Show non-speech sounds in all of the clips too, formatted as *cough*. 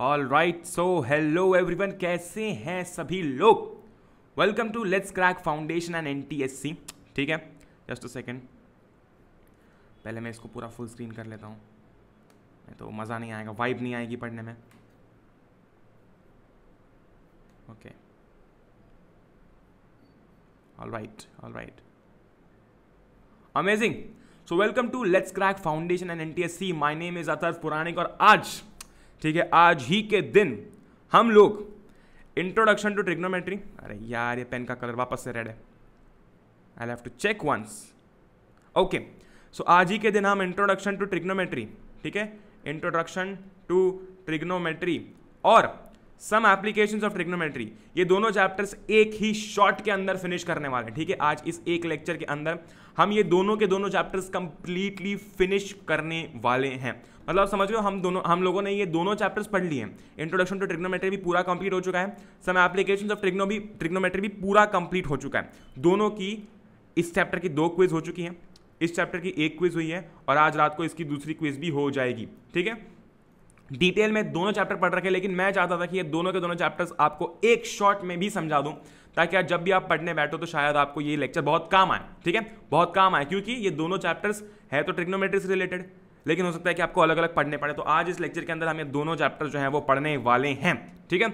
All right so hello everyone कैसे हैं सभी लोग welcome to let's crack foundation and N T S C ठीक है जस्ट अ सेकेंड पहले मैं इसको पूरा फुल स्क्रीन कर लेता हूँ नहीं तो मज़ा नहीं आएगा वाइब नहीं आएगी पढ़ने में okay all right all right amazing so welcome to let's crack foundation and N T S C my name is Athar Puranik और आज ठीक है आज ही के दिन हम लोग इंट्रोडक्शन टू ट्रिग्नोमेट्री अरे यार ये पेन का कलर वापस से रेड है I have to check once okay so आज ही के दिन हम इंट्रोडक्शन टू ट्रिग्नोमेट्री ठीक है इंट्रोडक्शन टू ट्रिग्नोमेट्री और सम एप्लीकेशन ऑफ ट्रिग्नोमेट्री ये दोनों चैप्टर्स एक ही शॉर्ट के अंदर फिनिश करने वाले हैं ठीक है आज इस एक लेक्चर के अंदर हम ये दोनों के दोनों चैप्टर्स कंप्लीटली फिनिश करने वाले हैं मतलब समझ लो हम दोनों हम लोगों ने ये दोनों चैप्टर्स पढ़ लिए हैं इंट्रोडक्शन टू ट्रिग्नोमेट्री भी पूरा कंप्लीट हो चुका है सम एप्लीकेशन ऑफ ट्रिग्नो भी ट्रिग्नोमेट्री भी पूरा कंप्लीट हो चुका है दोनों की इस चैप्टर की दो क्विज हो चुकी हैं इस चैप्टर की एक क्विज हुई है और आज रात को इसकी दूसरी क्विज भी हो जाएगी ठीक है डिटेल में दोनों चैप्टर पढ़ रखे लेकिन मैं चाहता था कि ये दोनों के दोनों चैप्टर्स आपको एक शॉट में भी समझा दूं ताकि आज जब भी आप पढ़ने बैठो तो शायद आपको ये लेक्चर बहुत काम आए ठीक है बहुत काम आए क्योंकि ये दोनों चैप्टर्स है तो ट्रिग्नोमेट्री से रिलेटेड लेकिन हो सकता है कि आपको अलग अलग पढ़ने पड़े तो आज इस लेक्चर के अंदर हम ये दोनों चैप्टर जो हैं वो पढ़ने वाले हैं ठीक है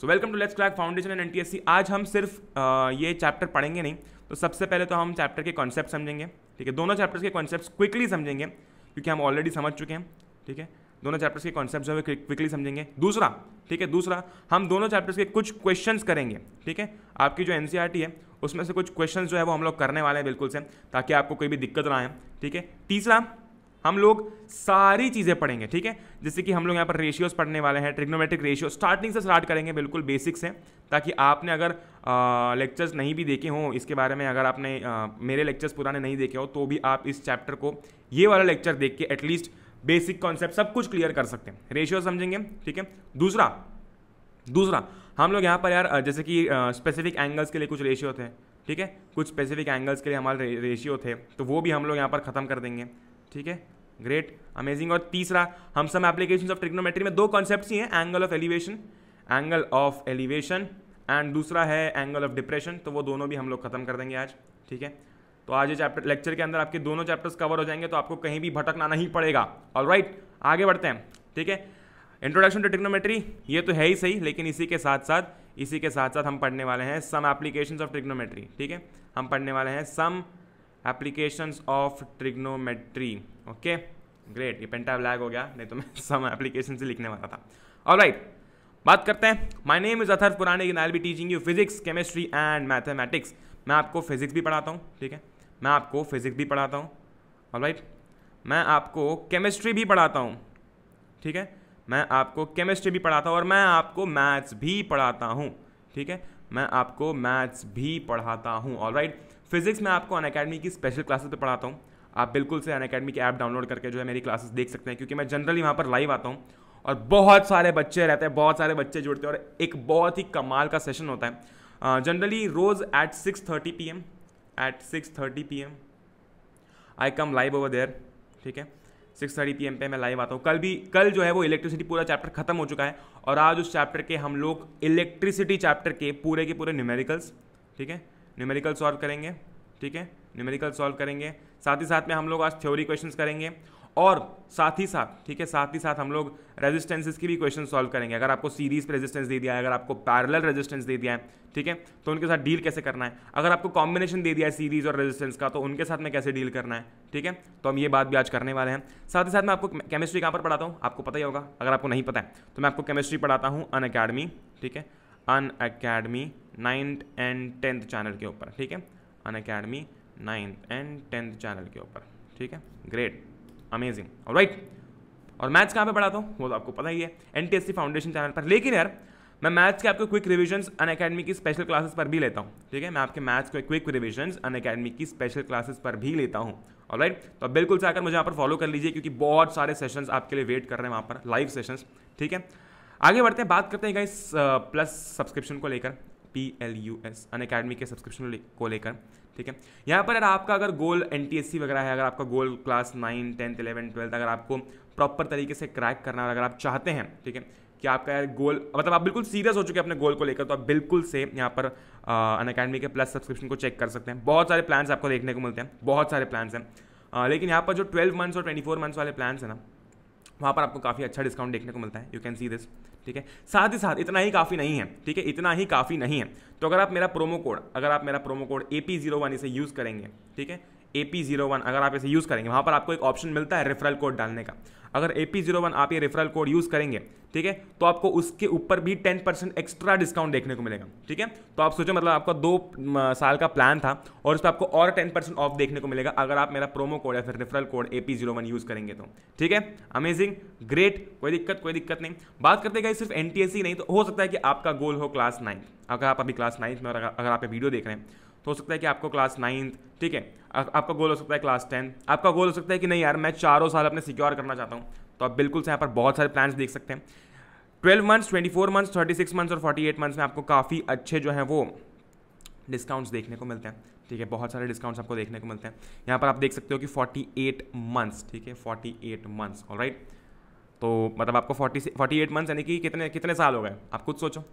so welcome to let's crack foundation and NTSC आज हम सिर्फ आ, ये चैप्टर पढ़ेंगे नहीं तो सबसे पहले तो हम चैप्टर के कॉन्सेप्ट समझेंगे ठीक है दोनों चैप्टर्स के कॉन्सेप्ट क्विकली समझेंगे क्योंकि हम ऑलरेडी समझ चुके हैं ठीक है दोनों चैप्टर्स के कॉन्सेप्ट जो है क्विकली समझेंगे दूसरा ठीक है दूसरा हम दोनों चैप्टर्स के कुछ क्वेश्चंस करेंगे ठीक है आपकी जो एन e है उसमें से कुछ क्वेश्चंस जो है वो हम लोग करने वाले हैं बिल्कुल से ताकि आपको कोई भी दिक्कत ना आए ठीक है तीसरा हम लोग सारी चीज़ें पढ़ेंगे ठीक है जैसे कि हम लोग यहाँ पर रेशियोज पढ़ने वाले हैं ट्रिग्नोमेट्रिक रेशियो स्टार्टिंग से स्टार्ट करेंगे बिल्कुल बेसिक्स से ताकि आपने अगर लेक्चर्स नहीं भी देखे हों इसके बारे में अगर आपने आ, मेरे लेक्चर्स पुराने नहीं देखे हो तो भी आप इस चैप्टर को ये वाला लेक्चर देख के एटलीस्ट बेसिक कॉन्सेप्ट सब कुछ क्लियर कर सकते हैं रेशियो समझेंगे ठीक है दूसरा दूसरा हम लोग यहाँ पर यार जैसे कि स्पेसिफिक एंगल्स के लिए कुछ रेशियो थे ठीक है कुछ स्पेसिफिक एंगल्स के लिए हमारे रेशियो थे तो वो भी हम लोग यहाँ पर ख़त्म कर देंगे ठीक है ग्रेट अमेजिंग और तीसरा हम सब एप्लीकेशन ऑफ ट्रिग्नोमेट्री में दो कॉन्सेप्ट ही हैं angle of elevation angle of elevation and दूसरा है एंगल ऑफ डिप्रेशन तो वो दोनों भी हम लोग खत्म कर देंगे आज ठीक है तो आज ये चैप्टर लेक्चर के अंदर आपके दोनों चैप्टर्स कवर हो जाएंगे तो आपको कहीं भी भटकना नहीं पड़ेगा ऑल राइट आगे बढ़ते हैं ठीक है इंट्रोडक्शन टू ट्रिग्नोमेट्री ये तो है ही सही लेकिन इसी के साथ साथ इसी के साथ साथ हम पढ़ने वाले हैं सम एप्लीकेशन ऑफ ट्रिग्नोमेट्री ठीक है हम पढ़ने वाले हैं some applications of trigonometry okay great ये पेंटा लैग हो गया नहीं तो मैं *laughs* सम एप्लीकेशन से लिखने वाला था और राइट right, बात करते हैं माय नेम इज़ अथर्फ पुराने I be teaching you physics chemistry and mathematics मैं आपको फिजिक्स भी पढ़ाता हूँ ठीक है मैं आपको फिजिक्स भी पढ़ाता हूँ और राइट मैं आपको केमिस्ट्री भी पढ़ाता हूँ ठीक है मैं आपको केमिस्ट्री भी पढ़ाता हूँ और मैं आपको मैथ्स भी पढ़ाता हूँ ठीक है मैं आपको मैथ्स भी पढ़ाता हूँ ऑल राइट फिजिक्स मैं आपको अन अकेडमी की स्पेशल क्लासेस पे पढ़ाता हूँ आप बिल्कुल से अन अकेडमी की ऐप डाउनलोड करके जो है मेरी क्लासेस देख सकते हैं क्योंकि मैं जनरली वहाँ पर लाइव आता हूँ और बहुत सारे बच्चे रहते हैं बहुत सारे बच्चे जुड़ते हैं और एक बहुत ही कमाल का सेशन होता है जनरली रोज़ at six thirty P M at six thirty P M I come live over there ठीक है सिक्स थर्टी पी एम पे मैं लाइव आता हूँ कल भी कल जो है वो इलेक्ट्रिसिटी पूरा चैप्टर खत्म हो चुका है और आज उस चैप्टर के हम लोग इलेक्ट्रिसिटी चैप्टर के पूरे के पूरे न्यूमेरिकल्स ठीक है न्यूमेरिकल सॉल्व करेंगे ठीक है न्यूमेरिकल सॉल्व करेंगे साथ ही साथ में हम लोग आज थ्योरी क्वेश्चन करेंगे और साथ ही साथ ठीक है साथ ही साथ हम लोग रेजिस्टेंसेस की भी क्वेश्चन सॉल्व करेंगे अगर आपको सीरीज पर रेजिस्टेंस दे दिया है अगर आपको पैरेलल रेजिस्टेंस दे दिया है ठीक है तो उनके साथ डील कैसे करना है अगर आपको कॉम्बिनेशन दे दिया है सीरीज और रेजिस्टेंस का तो उनके साथ में कैसे डील करना है ठीक है तो हम ये बात भी आज करने वाले हैं साथ ही साथ मैं आपको केमिस्ट्री कहाँ पर पढ़ाता हूँ आपको पता ही होगा अगर आपको नहीं पता है तो मैं आपको केमिस्ट्री पढ़ाता हूँ अन अकेडमी ठीक है Unacademy ninth and tenth channel के ऊपर ठीक है Unacademy ninth and tenth channel के ऊपर ठीक है ग्रेट अमेजिंग और राइट और मैथ्स कहाँ पे पढ़ाता तो? हूँ वो तो आपको पता ही है एन फाउंडेशन चैनल पर लेकिन यार मैं मैथ्स के आपको क्विक रिविजन्स अन अकेडमी की स्पेशल क्लासेस पर भी लेता हूँ ठीक है मैं आपके मैथ्स के क्विक रिविजन्स अन अकेडमी की स्पेशल क्लासेस पर भी लेता हूँ और राइट तो बिल्कुल से आकर मुझे यहाँ पर फॉलो कर लीजिए क्योंकि बहुत सारे सेशंस आपके लिए वेट कर रहे हैं वहाँ पर लाइव सेशंस ठीक है आगे बढ़ते हैं बात करते हैं गाइस प्लस सब्सक्रिप्शन को लेकर P L U S Unacademy के सब्सक्रिप्शन को लेकर ठीक है यहाँ पर अगर आपका अगर goal N T S C वगैरह है अगर आपका goal class nine tenth eleven twelfth अगर आपको प्रॉपर तरीके से क्रैक करना अगर आप चाहते हैं ठीक है कि आपका यार गोल मतलब आप बिल्कुल सीरियस हो चुके हैं अपने गोल को लेकर तो आप बिल्कुल से यहाँ पर अन uh, अकेडमी के प्लस सब्सक्रिप्शन को चेक कर सकते हैं बहुत सारे प्लान्स आपको देखने को मिलते हैं बहुत सारे प्लान्स हैं आ, uh, लेकिन यहाँ पर जो ट्वेल्व मंथ्स और ट्वेंटी फोर मंथ्स वाले प्लान्स हैं ना वहाँ पर आपको काफ़ी अच्छा डिस्काउंट देखने को मिलता है यू कैन सी दिस ठीक है साथ ही साथ इतना ही काफ़ी नहीं है ठीक है इतना ही काफ़ी नहीं है तो अगर आप मेरा प्रोमो कोड अगर आप मेरा promo code A P zero one इसे यूज़ करेंगे ठीक है ए पी जीरो वन अगर आप इसे यूज़ करेंगे वहाँ पर आपको एक ऑप्शन मिलता है रेफरल कोड डालने का अगर ए पी जीरो वन आप ये रेफरल कोड यूज़ करेंगे ठीक है तो आपको उसके ऊपर भी टेन परसेंट एक्स्ट्रा डिस्काउंट देखने को मिलेगा ठीक है तो आप सोचो मतलब आपका दो साल का प्लान था और उस पर आपको और टेन परसेंट ऑफ देखने को मिलेगा अगर आप मेरा प्रोमो कोड या फिर referral code A P zero one use करेंगे तो ठीक है अमेजिंग ग्रेट कोई दिक्कत कोई दिक्कत नहीं बात करते गए सिर्फ एन टी एस सी नहीं तो हो सकता है कि आपका गोल हो क्लास नाइन्थ अगर आप अभी क्लास नाइन्थ में अगर आप वीडियो देख रहे हैं तो हो सकता है कि आपको क्लास नाइन्थ ठीक है आपका गोल हो सकता है क्लास टेन आपका गोल हो सकता है कि नहीं यार मैं चारों साल अपने सिक्योर करना चाहता हूँ तो आप बिल्कुल से यहाँ पर बहुत सारे प्लान्स देख सकते हैं twelve months twenty four months thirty six months और फोर्टी एट मंथ्स में आपको काफ़ी अच्छे जो हैं वो डिस्काउंट्स देखने को मिलते हैं ठीक है बहुत सारे डिस्काउंट्स आपको देखने को मिलते हैं यहाँ पर आप देख सकते हो कि फोर्टी एट मंथ्स ठीक है एट मंथ्स ऑल राइट तो मतलब आपको फोर्टी फोर्टी एट मंथ्स यानी कि कितने कितने साल हो गए आप खुद सोचो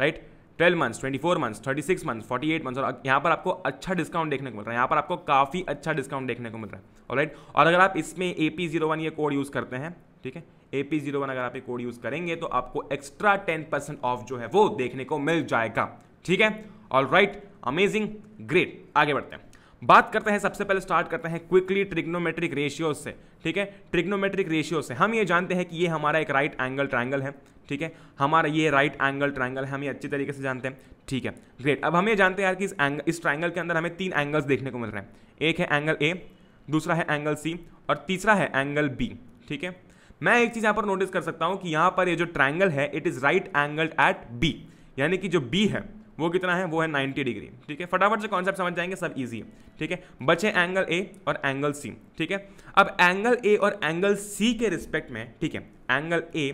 right right? Twelve months twenty four months thirty six months forty eight months और यहाँ पर आपको अच्छा डिस्काउंट देखने को मिल रहा है यहाँ पर आपको काफ़ी अच्छा डिस्काउंट देखने को मिल रहा है ऑलराइट और अगर आप इसमें ए पी जीरो वन ये कोड यूज़ करते हैं ठीक है ए पी जीरो वन अगर आप ये कोड यूज़ करेंगे तो आपको एक्स्ट्रा टेन परसेंट ऑफ जो है वो देखने को मिल जाएगा ठीक है ऑल राइट अमेजिंग ग्रेट आगे बढ़ते हैं बात करते हैं सबसे पहले स्टार्ट करते हैं क्विकली ट्रिग्नोमेट्रिक रेशियोज से ठीक है ट्रिग्नोमेट्रिक रेशियो से हम ये जानते हैं कि ये हमारा एक राइट एंगल ट्राइंगल है ठीक है हमारा ये राइट एंगल ट्राइंगल है हम ये अच्छी तरीके से जानते हैं ठीक है ग्रेट अब हम ये जानते हैं यार कि इस एंग इस ट्राइंगल के अंदर हमें तीन एंगल्स देखने को मिल रहे हैं एक है एंगल ए दूसरा है एंगल सी और तीसरा है एंगल बी ठीक है मैं एक चीज़ यहाँ पर नोटिस कर सकता हूँ कि यहाँ पर ये जो ट्राइंगल है it is right angled at B यानी कि जो बी है वो कितना है वो है 90 डिग्री ठीक है फटाफट से कॉन्सेप्ट समझ जाएंगे सब ईजी है ठीक है बचे एंगल ए और एंगल सी ठीक है अब एंगल ए और एंगल सी के रिस्पेक्ट में ठीक है एंगल ए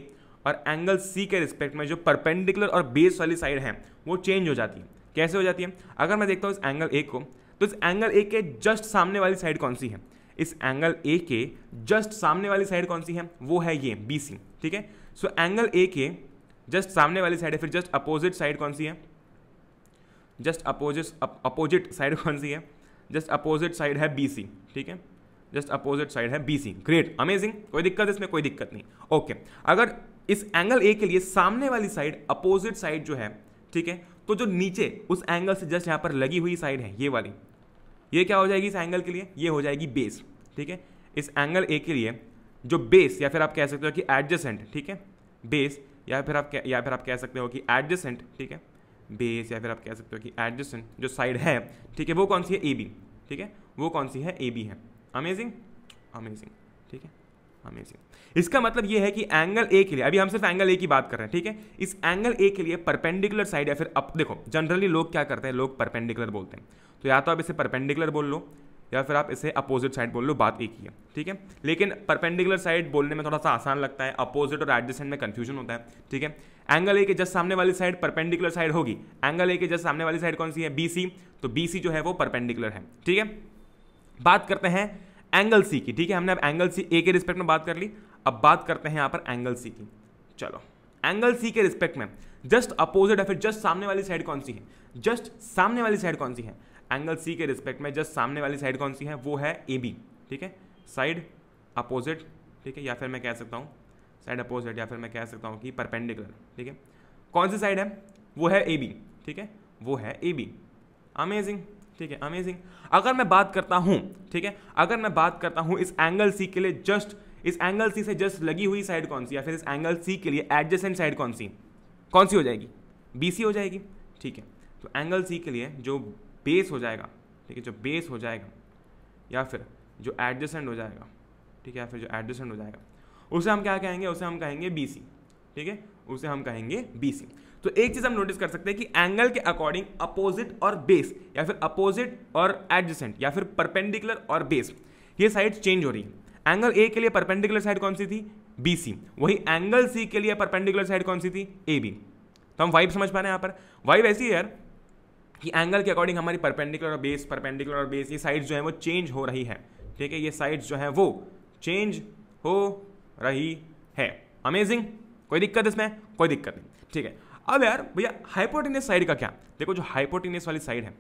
और एंगल सी के रिस्पेक्ट में जो परपेंडिकुलर और बेस वाली साइड है वो चेंज हो जाती है कैसे हो जाती है अगर मैं देखता हूँ इस एंगल ए को तो इस एंगल ए के जस्ट सामने वाली साइड कौन सी है इस एंगल ए के जस्ट सामने वाली साइड कौन सी है वो है ये बी सी ठीक है सो एंगल ए के जस्ट सामने वाली साइड है फिर जस्ट अपोजिट साइड कौन सी है जस्ट अपोजिट अपोजिट साइड कौन सी है जस्ट अपोजिट साइड है बी सी ठीक है जस्ट अपोजिट साइड है बी सी ग्रेट अमेजिंग कोई दिक्कत इसमें कोई दिक्कत नहीं ओके okay. अगर इस एंगल ए के लिए सामने वाली साइड अपोजिट साइड जो है ठीक है तो जो नीचे उस एंगल से जस्ट यहाँ पर लगी हुई साइड है ये वाली ये क्या हो जाएगी इस एंगल के लिए ये हो जाएगी बेस ठीक है इस एंगल ए के लिए जो बेस या फिर आप कह सकते हो कि एडजेसेंट ठीक है बेस या फिर आप या फिर आप कह सकते हो कि एडजेसेंट ठीक है बेस या फिर आप कह सकते हो कि एडजस्टेंट जो साइड है ठीक है वो कौन सी है ए बी ठीक है वो कौन सी है ए बी है अमेजिंग अमेजिंग ठीक है अमेजिंग इसका मतलब ये है कि एंगल ए के लिए अभी हम सिर्फ एंगल ए की बात कर रहे हैं ठीक है इस एंगल ए के लिए परपेंडिकुलर साइड या फिर अप देखो जनरली लोग क्या करते हैं लोग परपेंडिकुलर बोलते हैं तो या तो आप इसे परपेंडिकुलर बोल लो या फिर आप इसे अपोजिट साइड बोल लो बात एक ही है ठीक है लेकिन परपेंडिकुलर साइड बोलने में थोड़ा सा आसान लगता है अपोजिट और एडजस्टेंट में कन्फ्यूजन होता है ठीक है एंगल ए के जस्ट सामने वाली साइड परपेंडिकुलर साइड होगी एंगल ए के जस्ट सामने वाली साइड कौन सी है बी सी तो बी सी जो है वो परपेंडिकुलर है ठीक है बात करते हैं एंगल सी की ठीक है हमने अब एंगल सी ए के रिस्पेक्ट में बात कर ली अब बात करते हैं यहाँ पर एंगल सी की चलो एंगल सी के रिस्पेक्ट में जस्ट अपोजिट है फिर जस्ट सामने वाली साइड कौन सी है जस्ट सामने वाली साइड कौन सी है एंगल सी के रिस्पेक्ट में जस्ट सामने वाली साइड कौन सी है वो है ए बी ठीक है साइड अपोजिट ठीक है या फिर मैं कह सकता हूँ साइड अपोजिट या फिर मैं कह सकता हूँ कि परपेंडिकुलर ठीक है कौन सी साइड है वो है ए बी ठीक है वो है ए बी अमेजिंग ठीक है अमेजिंग अगर मैं बात करता हूँ ठीक है अगर मैं बात करता हूँ इस एंगल सी के लिए जस्ट इस एंगल सी से जस्ट लगी हुई साइड कौन सी या फिर इस एंगल सी के लिए एडजेसेंट साइड कौन सी कौन सी हो जाएगी बी सी हो जाएगी ठीक है तो एंगल सी के लिए जो बेस हो जाएगा ठीक है जो बेस हो जाएगा या फिर जो एडजस्टेंट हो जाएगा ठीक है या फिर जो एडजस्टेंट हो जाएगा उसे हम क्या कहेंगे उसे हम कहेंगे बी सी ठीक है उसे हम कहेंगे बी सी तो एक चीज़ हम नोटिस कर सकते हैं कि एंगल के अकॉर्डिंग अपोजिट और बेस या फिर अपोजिट और एडजस्टेंट या फिर परपेंडिकुलर और बेस ये साइड चेंज हो रही है एंगल ए के लिए परपेंडिकुलर साइड कौन सी थी बी सी वही एंगल सी के लिए परपेंडिकुलर साइड कौन सी थी ए बी तो हम वाइब समझ पा रहे हैं यहाँ पर वाइब ऐसी है यार कि एंगल के अकॉर्डिंग हमारी परपेंडिकुलर और बेस परपेंडिकुलर और बेस ये साइड्स जो है वो चेंज हो रही है ठीक है ये साइड्स जो है वो चेंज हो रही है अमेजिंग कोई दिक्कत इसमें कोई दिक्कत नहीं ठीक है अब यार भैया हाइपोटिनियस साइड का क्या देखो जो हाइपोटिनियस वाली साइड है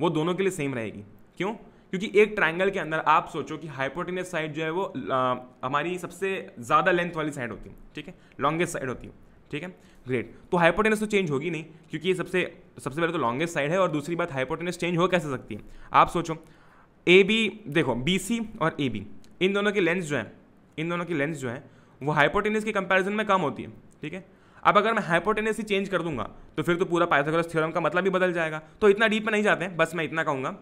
वो दोनों के लिए सेम रहेगी क्यों क्योंकि एक ट्रायंगल के अंदर आप सोचो कि हाइपोटिनियस साइड जो है वो आ, हमारी सबसे ज़्यादा लेंथ वाली साइड होती है ठीक है लॉन्गेस्ट साइड होती है ठीक है ग्रेट तो हाइपोटेनस तो चेंज होगी नहीं क्योंकि ये सबसे सबसे पहले तो लॉन्गेस्ट साइड है और दूसरी बात हाइपोटेनस चेंज हो कैसे सकती है आप सोचो ए बी देखो बी सी और ए बी इन दोनों के लेंस जो हैं इन दोनों की लेंस जो हैं वो हाइपोटेनस के कंपैरिजन में कम होती है ठीक है अब अगर मैं हाइपोटेनस ही चेंज कर दूंगा तो फिर तो पूरा पाइथागोरस थ्योरम का मतलब ही बदल जाएगा तो इतना डीप में नहीं जाते हैं बस मैं इतना कहूँगा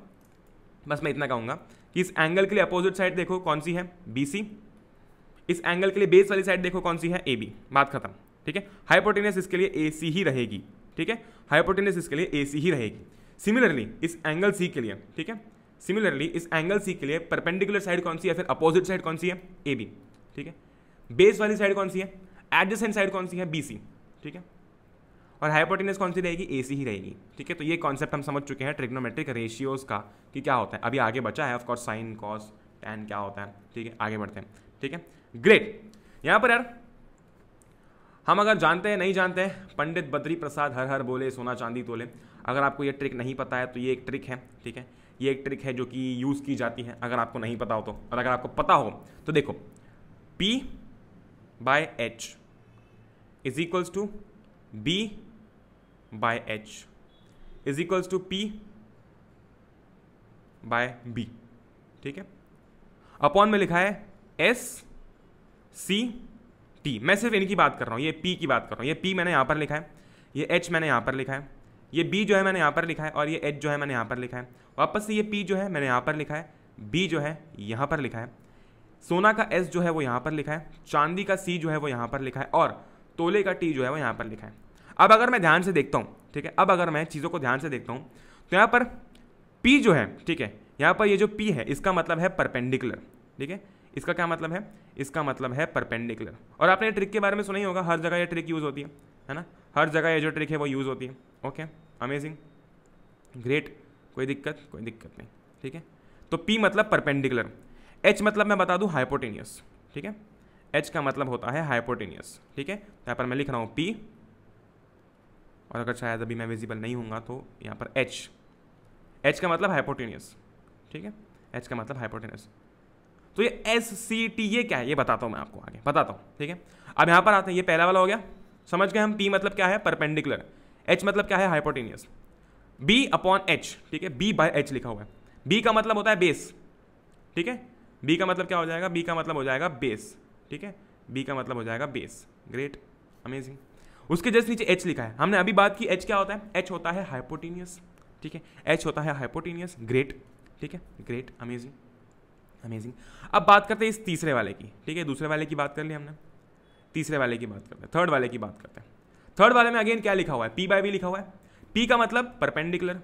बस मैं इतना कहूँगा कि इस एंगल के लिए अपोजिट साइड देखो कौन सी है बी सी इस एंगल के लिए बेस वाली साइड देखो कौन सी है ए बी बात खत्म ठीक है हाइपोटेनियस इसके लिए ए सी ही रहेगी ठीक है हाइपोटेनियस इसके लिए ए सी ही रहेगी सिमिलरली इस एंगल सी के लिए ठीक है सिमिलरली इस एंगल सी के लिए परपेंडिकुलर साइड कौन सी है फिर अपोजिट साइड कौन सी है ए बी ठीक है बेस वाली साइड कौन सी है एडजेसेंट साइड कौन सी है बी सी ठीक है और हाइपोटेनियस कौन सी रहेगी ए सी ही रहेगी ठीक है तो ये कॉन्सेप्ट हम समझ चुके हैं ट्रिग्नोमेट्रिक रेशियोज का कि क्या होता है अभी आगे बचा है ऑफकोर्स साइन कॉस टैन क्या होता है ठीक है आगे बढ़ते हैं ठीक है ग्रेट यहाँ पर यार हम अगर जानते हैं नहीं जानते हैं पंडित बद्री प्रसाद हर हर बोले सोना चांदी तोले अगर आपको ये ट्रिक नहीं पता है तो ये एक ट्रिक है ठीक है ये एक ट्रिक है जो कि यूज़ की जाती है अगर आपको नहीं पता हो तो और अगर आपको पता हो तो देखो P by H is equals to B by H is equals to P by B ठीक है अपॉन में लिखा है एस सी टी मैं सिर्फ इनकी बात कर रहा हूँ ये पी की बात कर रहा हूँ ये पी मैंने यहाँ पर लिखा है ये एच मैंने यहाँ पर लिखा है ये बी जो है मैंने यहाँ पर लिखा है और ये एच जो है मैंने यहाँ पर लिखा है वापस से ये पी जो है मैंने यहाँ पर लिखा है बी जो है यहाँ पर लिखा है सोना का एस जो है वो यहाँ पर लिखा है चांदी का सी जो है वो यहाँ पर लिखा है और तोले का टी जो है वो यहाँ पर लिखा है अब अगर मैं ध्यान से देखता हूँ ठीक है अब अगर मैं चीज़ों को ध्यान से देखता हूँ तो यहाँ पर पी जो है ठीक है यहाँ पर ये जो पी है इसका मतलब है परपेंडिकुलर ठीक है इसका क्या मतलब है इसका मतलब है परपेंडिकुलर और आपने ट्रिक के बारे में सुना ही होगा हर जगह ये ट्रिक यूज़ होती है है ना हर जगह ये जो ट्रिक है वो यूज़ होती है ओके अमेजिंग ग्रेट कोई दिक्कत कोई दिक्कत नहीं ठीक है तो पी मतलब परपेंडिकुलर एच मतलब मैं बता दूँ हाइपोटेनियस ठीक है एच का मतलब होता है हाइपोटेनियस ठीक है यहाँ पर मैं लिख रहा हूँ पी और अगर शायद अभी मैं विजिबल नहीं हूँ तो यहाँ पर एच एच का मतलब हाइपोटेनियस ठीक है एच का मतलब हाइपोटेनियस तो ये एस सी टी ये क्या है ये बताता हूँ मैं आपको आगे बताता हूँ ठीक है अब यहाँ पर आते हैं ये पहला वाला हो गया समझ गए हम पी मतलब क्या है परपेंडिकुलर एच मतलब क्या है हाइपोटीनियस बी अपॉन एच ठीक है बी बाय एच लिखा हुआ है बी का मतलब होता है बेस ठीक है बी का मतलब क्या हो जाएगा बी का मतलब हो जाएगा बेस ठीक है बी का मतलब हो जाएगा बेस ग्रेट अमेजिंग उसके जस्ट नीचे एच लिखा है हमने अभी बात की एच क्या होता है एच होता है हाइपोटीनियस ठीक है एच होता है हाइपोटीनियस ग्रेट ठीक है ग्रेट अमेजिंग अमेजिंग अब बात करते हैं इस तीसरे वाले की ठीक है दूसरे वाले की बात कर ली हमने तीसरे वाले की बात करते हैं थर्ड वाले की बात करते हैं थर्ड वाले में अगेन क्या लिखा हुआ है पी बाय बी लिखा हुआ है पी का मतलब परपेंडिकुलर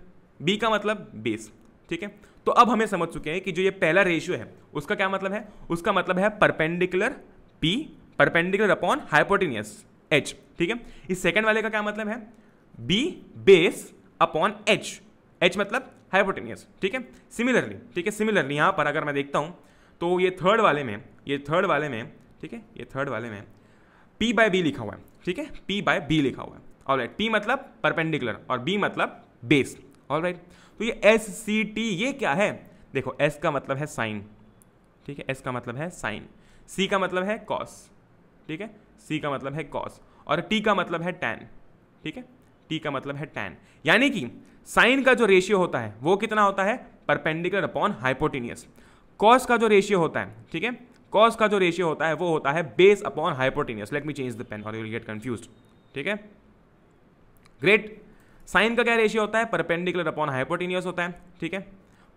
बी का मतलब बेस ठीक है तो अब हमें समझ चुके हैं कि जो ये पहला रेशियो है उसका क्या मतलब है उसका मतलब है perpendicular P perpendicular upon hypotenuse H ठीक है इस सेकेंड वाले का क्या मतलब है B base upon H H मतलब हाइपोटेनियस ठीक है सिमिलरली ठीक है सिमिलरली यहाँ पर अगर मैं देखता हूँ तो ये थर्ड वाले में ये थर्ड वाले में ठीक है ये थर्ड वाले में पी बाय बी लिखा हुआ है ठीक है पी बाय बी लिखा हुआ है ऑल राइट पी मतलब परपेंडिकुलर और बी मतलब बेस ऑल राइट तो ये एस सी टी ये क्या है देखो एस का मतलब है साइन ठीक है एस का मतलब है साइन सी का मतलब है कॉस ठीक है सी का मतलब है कॉस और टी का मतलब है टेन ठीक है टी का मतलब है टैन यानी कि साइन का जो रेशियो होता है वो कितना होता है परपेंडिकुलर अपॉन हाइपोटेनियस कॉस का जो रेशियो होता है ठीक है कॉस का जो रेशियो होता है वो होता है base upon hypotenuse let me change the pen और यू विल गेट कंफ्यूज ठीक है ग्रेट साइन का क्या रेशियो होता है परपेंडिकुलर अपॉन हाइपोटीनियस होता है ठीक है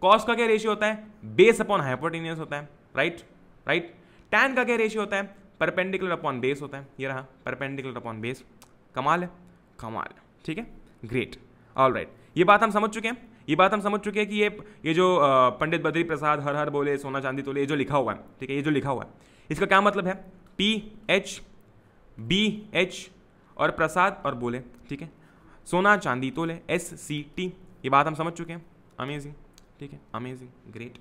कॉस का क्या रेशियो होता है बेस अपॉन हाइपोटेनियस होता है राइट राइट टैन का क्या रेशियो होता है परपेंडिकुलर अपॉन बेस होता है ये रहा परपेंडिकुलर अपॉन बेस कमाल है कमाल ठीक है ग्रेट ऑल राइट ये बात हम समझ चुके हैं ये बात हम समझ चुके हैं कि ये ये जो पंडित बद्री प्रसाद हर हर बोले सोना चांदी तोले ये जो लिखा हुआ है ठीक है ये जो लिखा हुआ है इसका क्या मतलब है पी एच बी एच और प्रसाद और बोले ठीक है सोना चांदी तोले एस सी टी ये बात हम समझ चुके हैं अमेजिंग ठीक है अमेजिंग ग्रेट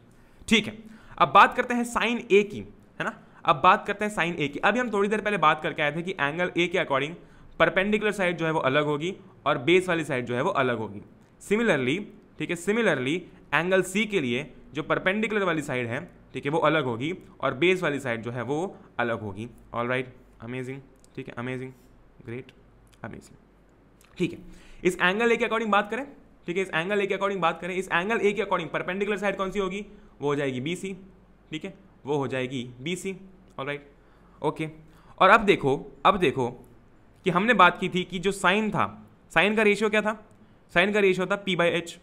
ठीक है अब बात करते हैं साइन ए की है ना अब बात करते हैं साइन ए की अभी हम थोड़ी देर पहले बात करके आए थे कि एंगल ए के अकॉर्डिंग परपेंडिकुलर साइड जो है वो अलग होगी और बेस वाली साइड जो है वो अलग होगी सिमिलरली ठीक है सिमिलरली एंगल सी के लिए जो परपेंडिकुलर वाली साइड है ठीक है वो अलग होगी और बेस वाली साइड जो है वो अलग होगी ऑल राइट अमेजिंग ठीक है अमेजिंग ग्रेट अमेजिंग ठीक है इस एंगल ए के अकॉर्डिंग बात करें ठीक है इस एंगल ए के अकॉर्डिंग बात करें इस एंगल ए के अकॉर्डिंग परपेंडिकुलर साइड कौन सी होगी वो हो जाएगी बी सी ठीक है वो हो जाएगी B C all right okay और अब देखो अब देखो कि हमने बात की थी कि जो साइन था साइन का रेशियो क्या था साइन का रेशियो था पी बाई एच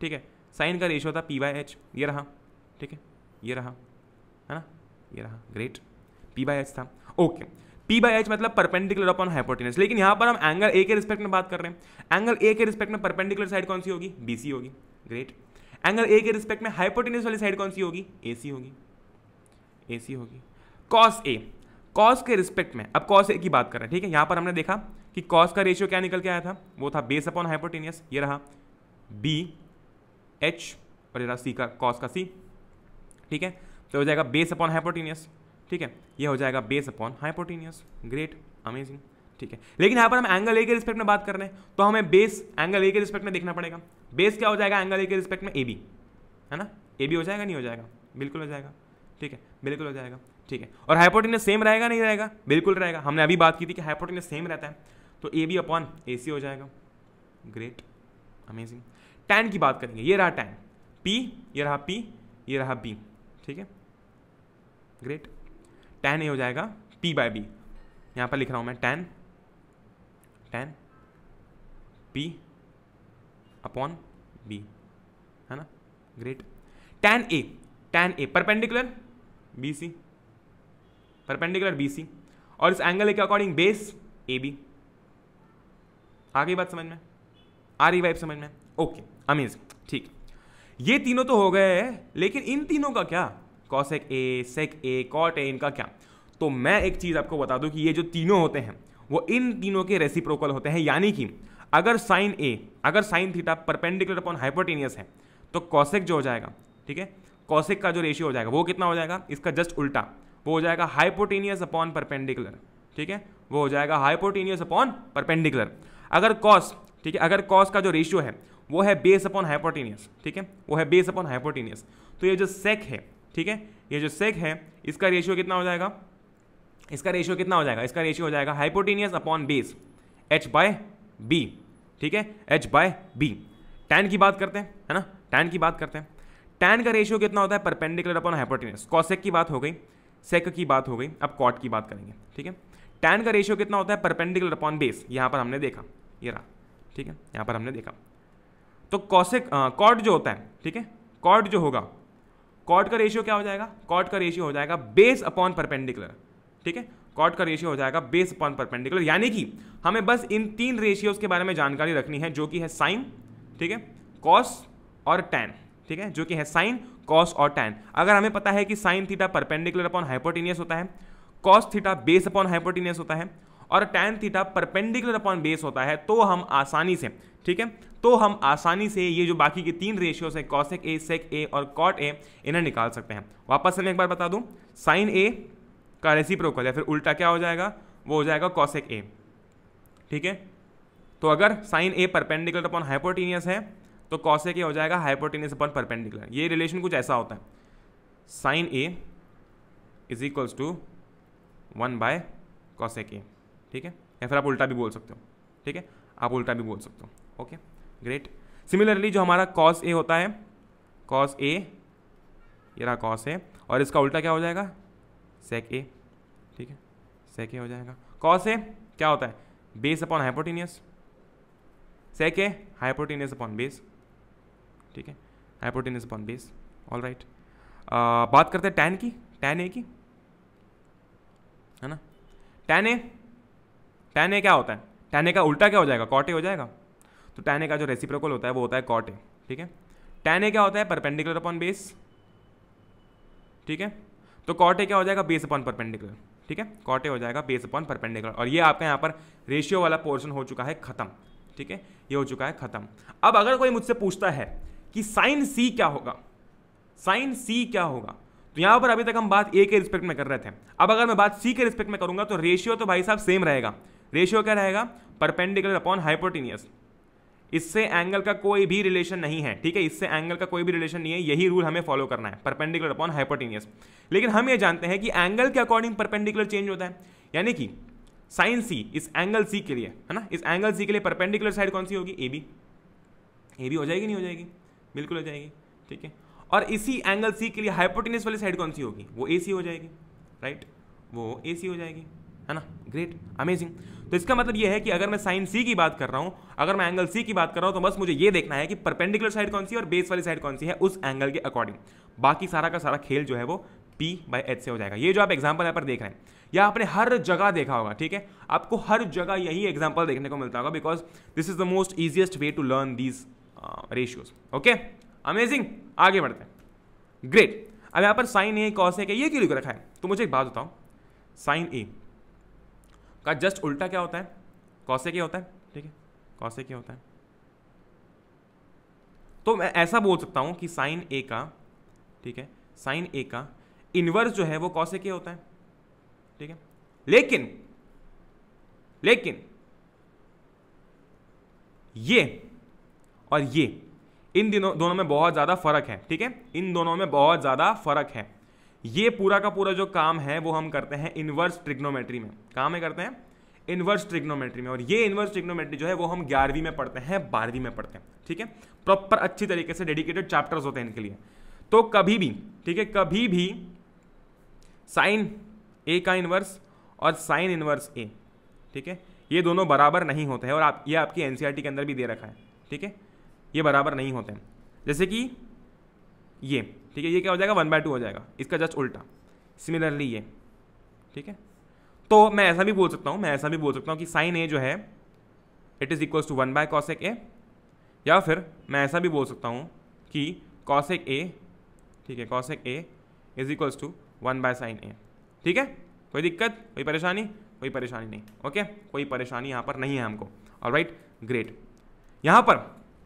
ठीक है साइन का रेशियो था पी बाई एच ये रहा ठीक है ये रहा है ना ये रहा ग्रेट पी बाई एच था ओके पी बाई एच मतलब परपेंडिकुलर अपॉन हाइपोटेनस लेकिन यहाँ पर हम एंगल ए के रिस्पेक्ट में बात कर रहे हैं एंगल ए के रिस्पेक्ट में परपेंडिकुलर साइड कौन सी होगी बी सी होगी ग्रेट एंगल ए के रिस्पेक्ट में हाइपोटेनस वाली साइड कौन सी होगी ए सी होगी ए सी होगी कॉस ए कॉस के रिस्पेक्ट में अब कॉस ए की बात कर रहे हैं ठीक है यहाँ पर हमने देखा कि कॉस का रेशियो क्या निकल के आया था वो था बेस अपॉन हाइपोटेनियस ये रहा बी एच और ये रहा सी का कॉस का सी ठीक है तो हो जाएगा बेस अपॉन हाइपोटेनियस ठीक है ये हो जाएगा base upon hypotenuse great amazing ठीक है लेकिन यहाँ पर हम एंगल ए के रिस्पेक्ट में बात कर रहे हैं तो हमें बेस एंगल ए के रिस्पेक्ट में देखना पड़ेगा बेस क्या हो जाएगा एंगल ए के रिस्पेक्ट में ए बी है ना ए बी हो जाएगा नहीं हो जाएगा बिल्कुल हो जाएगा ठीक है बिल्कुल हो जाएगा ठीक है और हाइपोटिन सेम रहेगा नहीं रहेगा बिल्कुल रहेगा हमने अभी बात की थी कि हाइपोटिन सेम रहता है तो ए बी अपॉन ए सी हो जाएगा ग्रेट अमेजिंग टैन की बात करेंगे ये रहा टैन पी ये रहा पी ये रहा बी ठीक है ग्रेट टैन ए हो जाएगा पी बाय बी यहाँ पर लिख रहा हूँ मैं tan tan P upon B है ना great tan A tan A perpendicular B C perpendicular B C और इस एंगल के अकॉर्डिंग बेस ए बी आ गई बात समझ में आ रही वाइब समझ में ओके अमेजिंग ठीक ये तीनों तो हो गए लेकिन इन तीनों का क्या कॉसेक ए सेक ए कॉट ए इनका क्या तो मैं एक चीज़ आपको बता दूं कि ये जो तीनों होते हैं वो इन तीनों के रेसिप्रोकल होते हैं यानी कि अगर साइन ए अगर sine theta perpendicular upon hypotenuse है तो कॉसेक जो हो जाएगा ठीक है कॉसेक का जो रेशियो हो जाएगा वो कितना हो जाएगा इसका जस्ट उल्टा वो हो जाएगा हाइपोटीनियस अपॉन परपेंडिकुलर ठीक है वो हो जाएगा हाइपोटीनियस अपॉन परपेंडिकुलर अगर कॉस ठीक है अगर कॉस का जो रेशियो है वो है बेस अपॉन हाइपोटीनियस ठीक है वो है बेस अपॉन हाइपोटीनियस तो ये जो सेक है ठीक है ये जो सेक है इसका रेशियो कितना हो जाएगा इसका रेशियो कितना हो जाएगा इसका रेशियो हो जाएगा hypotenuse upon base H by B ठीक है एच बाय बी टैन की बात करते हैं है ना टैन की बात करते हैं टैन का रेशियो कितना होता है परपेंडिकुलर अपॉन हाइपोटीनियस कॉसेक की बात हो गई सेक की बात हो गई अब कॉट की बात करेंगे ठीक है टैन का रेशियो कितना होता है परपेंडिकुलर अपॉन बेस यहाँ पर हमने देखा ये रहा ठीक है यहाँ पर हमने देखा तो कॉसिक कॉट जो होता है ठीक है कॉट जो होगा कॉट का रेशियो क्या हो जाएगा कॉट का रेशियो हो जाएगा बेस अपॉन परपेंडिकुलर ठीक है कॉट का रेशियो हो जाएगा बेस अपॉन परपेंडिकुलर यानी कि हमें बस इन तीन रेशियोज के बारे में जानकारी रखनी है जो कि है साइन ठीक है कॉस और टैन ठीक है जो कि है साइन कॉस और टैन अगर हमें पता है कि sine theta perpendicular upon hypotenuse होता है cos theta base upon hypotenuse होता है और tan theta perpendicular upon base होता है तो हम आसानी से ठीक है तो हम आसानी से ये जो बाकी के तीन रेशियोज हैं कॉसेक ए सेक ए और कॉट ए इन्हें निकाल सकते हैं वापस से मैं एक बार बता दूं साइन ए का रेसी प्रोकल या फिर उल्टा क्या हो जाएगा वो हो जाएगा कॉसेक ए ठीक है तो अगर sine A perpendicular upon hypotenuse है तो कौसे के हो जाएगा हाइपोटेनिस अपन परपेंडिकुलर ये रिलेशन कुछ ऐसा होता है sine A is equals to one by cosec A ठीक है या फिर आप उल्टा भी बोल सकते हो ठीक है आप उल्टा भी बोल सकते हो ओके ग्रेट सिमिलरली जो हमारा कॉस ए होता है कॉस ए ये रहा कॉस ए और इसका उल्टा क्या हो जाएगा सेक ए ठीक है सेक ए हो जाएगा कॉस ए क्या होता है base upon hypotenuse sec A hypotenuse upon base ठीक है इज बॉन बेस ऑल राइट बात करते हैं टैन की टैन ए की है ना टैन ए टैन ए क्या होता है टैन ए का उल्टा क्या हो जाएगा कॉट ए हो जाएगा तो टैन ए का जो रेसिप्रोकल होता है वो होता है कॉट ए ठीक है टैन ए क्या होता है परपेंडिकुलर अपॉन बेस ठीक है तो कॉट ए क्या हो जाएगा बेस अपॉन परपेंडिकुलर ठीक है कॉट ए हो जाएगा बेस अपॉन परपेंडिकुलर और ये आपका यहाँ पर रेशियो वाला पोर्शन हो चुका है खत्म ठीक है ये हो चुका है खत्म अब अगर कोई मुझसे पूछता है कि साइन सी क्या होगा साइन सी क्या होगा तो यहाँ पर अभी तक हम बात ए के रिस्पेक्ट में कर रहे थे अब अगर मैं बात सी के रिस्पेक्ट में करूंगा तो रेशियो तो भाई साहब सेम रहेगा रेशियो क्या रहेगा परपेंडिकुलर अपॉन हाइपोटीनियस इससे एंगल का कोई भी रिलेशन नहीं है ठीक है इससे एंगल का कोई भी रिलेशन नहीं है यही रूल हमें फॉलो करना है परपेंडिकुलर अपॉन हाइपोटीनियस लेकिन हम ये जानते हैं कि एंगल के अकॉर्डिंग परपेंडिकुलर चेंज होता है यानी कि साइन सी इस एंगल सी के लिए है ना इस एंगल सी के लिए परपेंडिकुलर साइड कौन सी होगी ए बी ए बी हो जाएगी नहीं हो जाएगी बिल्कुल हो जाएगी ठीक है और इसी एंगल सी के लिए हाइपोटेनिस वाली साइड कौन सी होगी वो ए सी हो जाएगी राइट वो ए सी हो जाएगी है ना ग्रेट अमेजिंग तो इसका मतलब ये है कि अगर मैं साइन सी की बात कर रहा हूँ अगर मैं एंगल सी की बात कर रहा हूँ तो बस मुझे ये देखना है कि परपेंडिकुलर साइड कौन सी और बेस वाली साइड कौन सी है उस एंगल के अकॉर्डिंग बाकी सारा का सारा खेल जो है वो पी बाई एच से हो जाएगा ये जो आप एग्जाम्पल यहाँ पर देख रहे हैं या आपने हर जगह देखा होगा ठीक है आपको हर जगह यही एग्जाम्पल देखने को मिलता होगा because this is the most easiest way to learn these ratios okay amazing आगे बढ़ते हैं ग्रेट अब यहाँ पर साइन ए कॉस ए का ये क्यों लिख रखा है तो मुझे एक बात बताओ साइन ए का जस्ट उल्टा क्या होता है कॉस ए क्या होता है ठीक है कॉस ए क्या होता है तो मैं ऐसा बोल सकता हूँ कि साइन ए का ठीक है साइन ए का इन्वर्स जो है वो कॉस ए क्या होता है ठीक है लेकिन लेकिन ये और ये इन दिनों दोनों में बहुत ज़्यादा फ़र्क है ठीक है इन दोनों में बहुत ज़्यादा फ़र्क है ये पूरा का पूरा जो काम है वो हम करते हैं इन्वर्स ट्रिग्नोमेट्री में काम है करते हैं इन्वर्स ट्रिग्नोमेट्री में और ये इन्वर्स ट्रिग्नोमेट्री जो है वो हम ग्यारहवीं में पढ़ते हैं बारहवीं में पढ़ते हैं ठीक है प्रॉपर अच्छी तरीके से डेडिकेटेड चैप्टर्स होते हैं इनके लिए तो कभी भी ठीक है कभी भी साइन ए का इन्वर्स और साइन इन्वर्स ए ठीक है ये दोनों बराबर नहीं होते हैं और आप ये आपकी एन e के अंदर भी दे रखा है ठीक है ये बराबर नहीं होते हैं जैसे कि ये ठीक है ये क्या हो जाएगा वन बाय टू हो जाएगा इसका जस्ट उल्टा सिमिलरली ये ठीक है तो मैं ऐसा भी बोल सकता हूँ मैं ऐसा भी बोल सकता हूँ कि साइन ए जो है it is equals to one by cosec A या फिर मैं ऐसा भी बोल सकता हूँ कि कॉसेक ए ठीक है cosec A is equals to one by sine A ठीक है कोई दिक्कत कोई परेशानी कोई परेशानी नहीं ओके कोई परेशानी यहाँ पर नहीं है हमको और राइट ग्रेट यहाँ पर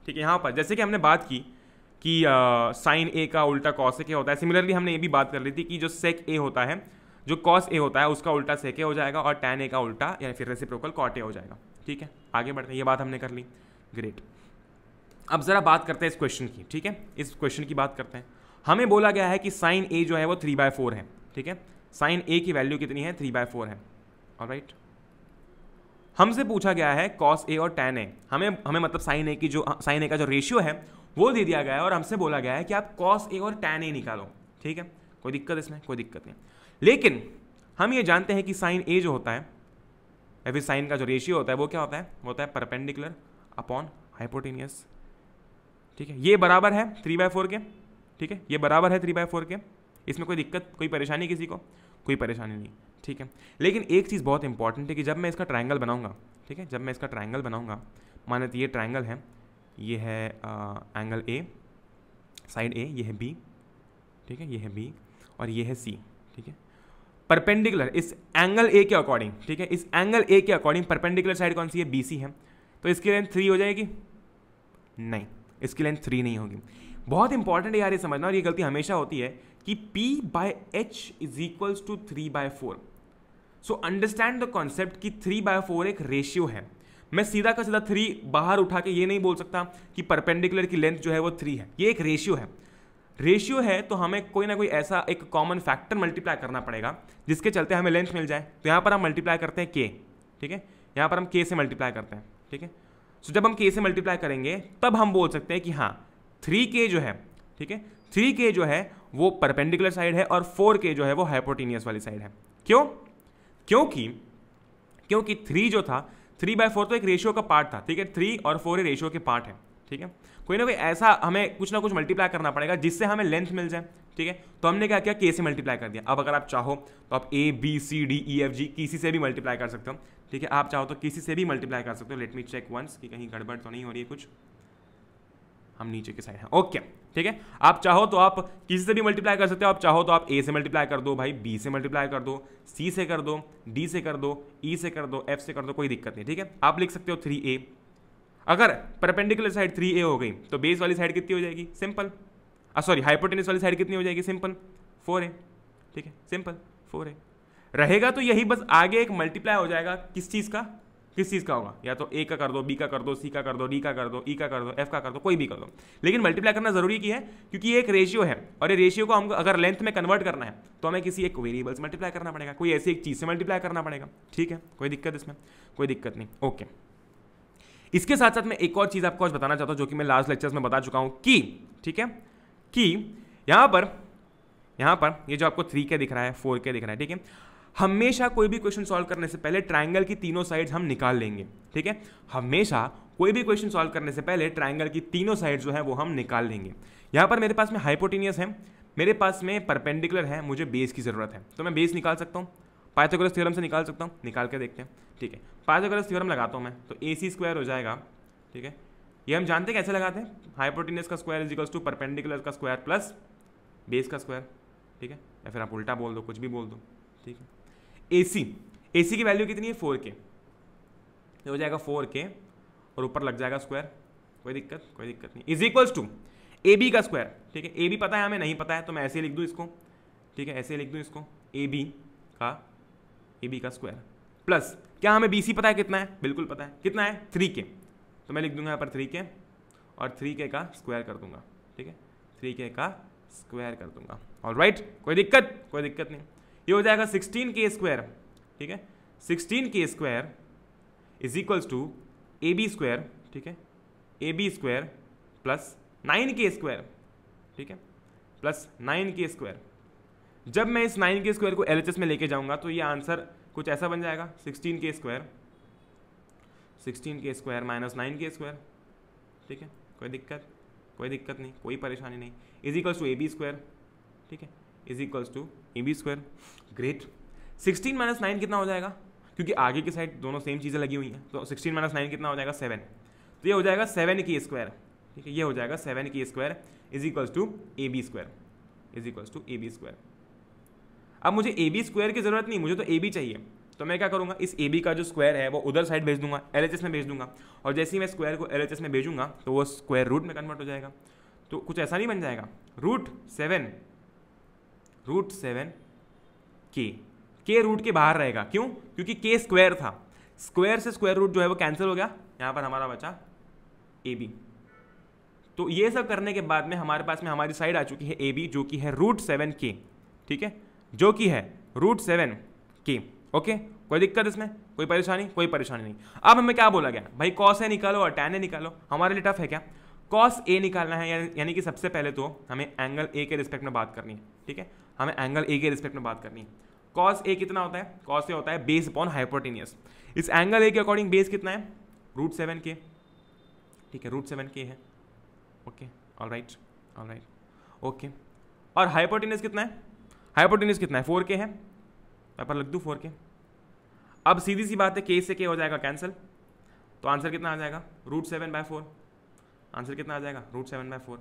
ठीक है यहाँ पर जैसे कि हमने बात की कि साइन ए का उल्टा कॉस ए होता है सिमिलरली हमने ये भी बात कर ली थी कि जो सेक ए होता है जो कॉस ए होता है उसका उल्टा सेक ए हो जाएगा और टैन ए का उल्टा यानी फिर रेसिप्रोकल कॉट ए हो जाएगा ठीक है आगे बढ़ते हैं ये बात हमने कर ली ग्रेट अब ज़रा बात करते हैं इस क्वेश्चन की ठीक है इस क्वेश्चन की बात करते हैं हमें बोला गया है कि साइन ए जो है वो थ्री बाय फोर है ठीक है साइन ए की वैल्यू कितनी है थ्री बाय फोर है और राइट right? हमसे पूछा गया है कॉस ए और टेन ए हमें हमें मतलब साइन ए की जो साइन ए का जो रेशियो है वो दे दिया गया है और हमसे बोला गया है कि आप कॉस ए और टेन ए निकालो ठीक है कोई दिक्कत इसमें कोई दिक्कत नहीं लेकिन हम ये जानते हैं कि साइन ए जो होता है या फिर साइन का जो रेशियो होता है वो क्या होता है वो होता है परपेंडिकुलर अपॉन हाइपोटेनियस ठीक है ये बराबर है थ्री बाय फोर के ठीक है ये बराबर है थ्री बाय फोर के इसमें कोई दिक्कत कोई परेशानी किसी को कोई परेशानी नहीं ठीक है लेकिन एक चीज़ बहुत इंपॉर्टेंट है कि जब मैं इसका ट्राइंगल बनाऊंगा ठीक है जब मैं इसका ट्रायंगल बनाऊंगा लेते तो ये ट्राइंगल है ये है आ, एंगल ए साइड ए ये है बी ठीक है ये है बी और ये है सी ठीक है परपेंडिकुलर इस एंगल ए के अकॉर्डिंग ठीक है इस एंगल ए के अकॉर्डिंग परपेंडिकुलर साइड कौन सी है बी सी है तो इसकी लेंथ थ्री हो जाएगी नहीं इसकी लेंथ थ्री नहीं होगी बहुत इंपॉर्टेंट है यार ये समझना और ये गलती हमेशा होती है कि P by H is equals to three by four so understand the concept कि थ्री बाय फोर एक रेशियो है मैं सीधा का सीधा थ्री बाहर उठा के ये नहीं बोल सकता कि परपेंडिकुलर की लेंथ जो है वो थ्री है ये एक रेशियो है रेशियो है तो हमें कोई ना कोई ऐसा एक कॉमन फैक्टर मल्टीप्लाई करना पड़ेगा जिसके चलते हमें लेंथ मिल जाए तो यहाँ पर हम मल्टीप्लाई करते हैं के ठीक है यहाँ पर हम के से मल्टीप्लाई करते हैं ठीक है सो जब हम के से मल्टीप्लाई करेंगे तब हम बोल सकते हैं कि हाँ थ्री के जो है ठीक है थ्री के जो है वो परपेंडिकुलर साइड है और फोर के जो है वो हाइपोटीनियस वाली साइड है क्यों क्योंकि क्योंकि थ्री जो था थ्री बाय फोर तो एक रेशियो का पार्ट था ठीक है थ्री और फोर ही रेशियो के पार्ट है ठीक है कोई ना कोई ऐसा हमें कुछ ना कुछ मल्टीप्लाई करना पड़ेगा जिससे हमें लेंथ मिल जाए ठीक है तो हमने क्या किया के से मल्टीप्लाई कर दिया अब अगर आप चाहो तो आप A B C D E F G किसी से भी मल्टीप्लाई कर सकते हो ठीक है आप चाहो तो किसी से भी मल्टीप्लाई कर सकते हो लेट मी चेक वंस कि कहीं गड़बड़ तो नहीं हो रही है कुछ हम नीचे की साइड हैं ओके ठीक है आप चाहो तो आप किसी से भी मल्टीप्लाई कर सकते हो आप चाहो तो आप ए से मल्टीप्लाई कर दो भाई बी से मल्टीप्लाई कर दो सी से कर दो डी से कर दो ई e से कर दो एफ से कर दो कोई दिक्कत नहीं ठीक है आप लिख सकते हो थ्री ए अगर परपेंडिकुलर साइड थ्री ए हो गई तो बेस वाली साइड कितनी हो जाएगी सिंपल सॉरी हाइपोटेनिस वाली साइड कितनी हो जाएगी सिंपल फोर ए ठीक है सिंपल फोर ए रहेगा तो यही बस आगे एक मल्टीप्लाई हो जाएगा किस चीज़ का किस चीज़ का होगा या तो ए का कर दो बी का कर दो सी का कर दो डी का कर दो ई e का कर दो एफ का कर दो कोई भी कर दो लेकिन मल्टीप्लाई करना जरूरी की है क्योंकि ये एक रेशियो है और ये रेशियो को हम अगर लेंथ में कन्वर्ट करना है तो हमें किसी एक वेरिएबल से मल्टीप्लाई करना पड़ेगा कोई ऐसी एक चीज़ से मल्टीप्लाई करना पड़ेगा ठीक है कोई दिक्कत इसमें कोई दिक्कत नहीं ओके इसके साथ साथ मैं एक और चीज़ आपको आज बताना चाहता हूँ जो कि मैं लास्ट लेक्चर्स में बता चुका हूँ कि ठीक है कि यहाँ पर यहाँ पर ये जो आपको थ्री के दिख रहा है फोर के दिख रहा है ठीक है हमेशा कोई भी क्वेश्चन सॉल्व करने से पहले ट्राइंगल की तीनों साइड्स हम निकाल लेंगे ठीक है हमेशा कोई भी क्वेश्चन सॉल्व करने से पहले ट्राइंगल की तीनों साइड जो है वो हम निकाल लेंगे यहाँ पर मेरे पास में हाइपोटीनियस है मेरे पास में परपेंडिकुलर है मुझे बेस की ज़रूरत है तो मैं बेस निकाल सकता हूँ पाइथागोरस थ्योरम से निकाल सकता हूँ निकाल के देखते हैं ठीक है पाइथागोरस थ्योरम लगाता हूँ मैं तो ए सी स्क्वायर हो जाएगा ठीक है ये हम जानते हैं कैसे लगाते हैं हाइपोटीनियस का स्क्वायर इजिकल्स टू परपेंडिकुलर का स्क्वायर प्लस बेस का स्क्वायर ठीक है या फिर आप उल्टा बोल दो कुछ भी बोल दो ठीक है ए सी ए सी की वैल्यू कितनी है फोर के हो जाएगा फोर के और ऊपर लग जाएगा स्क्वायर कोई दिक्कत कोई दिक्कत नहीं is equals to A B का स्क्वायर ठीक है ए बी पता है हमें नहीं पता है तो मैं ऐसे लिख दूँ इसको ठीक है ऐसे लिख दूँ इसको ए बी का ए बी का स्क्वायर प्लस क्या हमें बी सी पता है कितना है बिल्कुल पता है कितना है थ्री के तो मैं लिख दूंगा यहाँ पर थ्री के और थ्री के का स्क्वायर कर दूंगा ठीक है थ्री के का स्क्वायर कर दूंगा और राइट कोई दिक्कत कोई दिक्कत नहीं ये हो जाएगा सिक्सटीन के स्क्वायर ठीक है सिक्सटीन के square is equals to A B square ठीक है A B square plus nine के स्क्वायर ठीक है प्लस नाइन के स्क्वायर जब मैं इस नाइन के स्क्वायर को एल में लेके जाऊंगा तो ये आंसर कुछ ऐसा बन जाएगा सिक्सटीन के स्क्वायर सिक्सटीन के स्क्वायर माइनस नाइन के स्क्वायर ठीक है कोई दिक्कत कोई दिक्कत नहीं कोई परेशानी नहीं is equals to A B square ठीक है is equals to A B square great sixteen minus nine कितना हो जाएगा क्योंकि आगे की साइड दोनों सेम चीज़ें लगी हुई हैं तो सिक्सटीन माइनस नाइन कितना हो जाएगा सेवन तो ये हो जाएगा सेवन की स्क्वायर ठीक है ये हो जाएगा सेवन की square is equals to A B square is equals to A B square अब मुझे ए बी स्क्वायर की ज़रूरत नहीं मुझे तो ए बी चाहिए तो मैं क्या करूँगा इस ए बी का जो स्क्वायर है वो उधर साइड भेज दूंगा एल एच एस में भेज दूंगा और जैसे ही मैं स्क्वायर को एल एच एस में भेजूंगा तो वो स्क्वायर रूट में कन्वर्ट हो जाएगा तो कुछ ऐसा नहीं बन जाएगा रूट सेवन रूट सेवन के के रूट के बाहर रहेगा क्यों क्योंकि के स्क्वायर था स्क्वायर से स्क्वायर रूट जो है वो कैंसिल हो गया यहाँ पर हमारा बचा ए बी तो ये सब करने के बाद में हमारे पास में हमारी साइड आ चुकी है ए बी जो कि है रूट सेवन के ठीक है जो कि है रूट सेवन के ओके कोई दिक्कत इसमें कोई परेशानी कोई परेशानी नहीं अब हमें क्या बोला गया भाई कॉस है निकालो और टैन है निकालो हमारे लिए टफ है क्या कॉस ए निकालना है यानी कि सबसे पहले तो हमें एंगल ए के रिस्पेक्ट में बात करनी है ठीक है हमें एंगल ए के रिस्पेक्ट में बात करनी है कॉस ए कितना होता है कॉस ए होता है बेस अपॉन हाइपोटीनियस इस एंगल ए के अकॉर्डिंग बेस कितना है रूट सेवन के ठीक है रूट सेवन के है okay all right all right okay और हाइपोटीनियस कितना है हाइपोटीनियस कितना है फोर के है मैं पर लिख दूँ फोर के अब सीधी सी बात है के से के हो जाएगा कैंसिल तो आंसर कितना आ जाएगा root seven by four answer कितना आ जाएगा रूट सेवन बाय फोर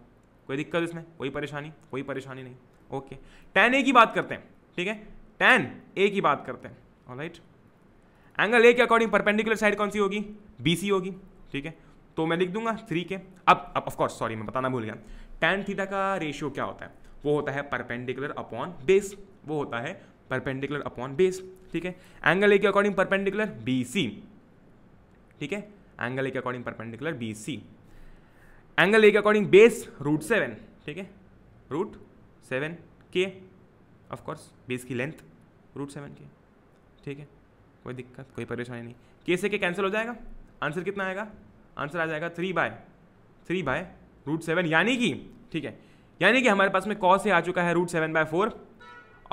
कोई दिक्कत इसमें कोई परेशानी कोई परेशानी नहीं ओके टेन ए की बात करते हैं ठीक है टेन ए की बात करते हैं ऑल राइट एंगल ए के अकॉर्डिंग परपेंडिकुलर साइड कौन सी होगी बी सी होगी ठीक है तो मैं लिख दूंगा थ्री के अब अब ऑफकोर्स सॉरी मैं बताना भूल गया टेन थीटा का रेशियो क्या होता है वो होता है परपेंडिकुलर अपॉन बेस वो होता है परपेंडिकुलर अपॉन बेस ठीक है एंगल ए के अकॉर्डिंग परपेंडिकुलर बी सी ठीक है एंगल ए के according perpendicular B C angle A के अकॉर्डिंग बेस रूट सेवन ठीक है रूट सेवन के ऑफकोर्स बेस की लेंथ रूट सेवन के ठीक है कोई दिक्कत कोई परेशानी नहीं के से के कैंसिल हो जाएगा आंसर कितना आएगा आंसर आ जाएगा three by three by root seven यानी कि ठीक है यानी कि हमारे पास में कॉस ए आ चुका है रूट सेवन बाय फोर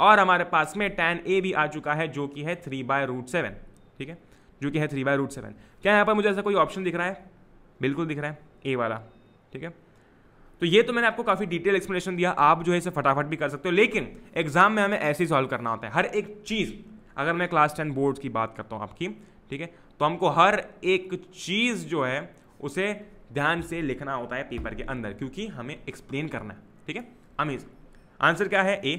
और हमारे पास में टेन ए भी आ चुका है जो कि है थ्री बाय रूट सेवन ठीक है जो कि है थ्री बाय रूट सेवन क्या यहाँ पर मुझे ऐसा कोई ऑप्शन दिख रहा है बिल्कुल दिख रहा है ए वाला ठीक है तो ये तो मैंने आपको काफ़ी डिटेल एक्सप्लेनेशन दिया आप जो है इसे फटाफट भी कर सकते हो लेकिन एग्जाम में हमें ऐसे ही सॉल्व करना होता है हर एक चीज़ अगर मैं क्लास टेन बोर्ड की बात करता हूँ आपकी ठीक है तो हमको हर एक चीज़ जो है उसे ध्यान से लिखना होता है पेपर के अंदर क्योंकि हमें एक्सप्लेन करना है ठीक है अमीज आंसर क्या है ए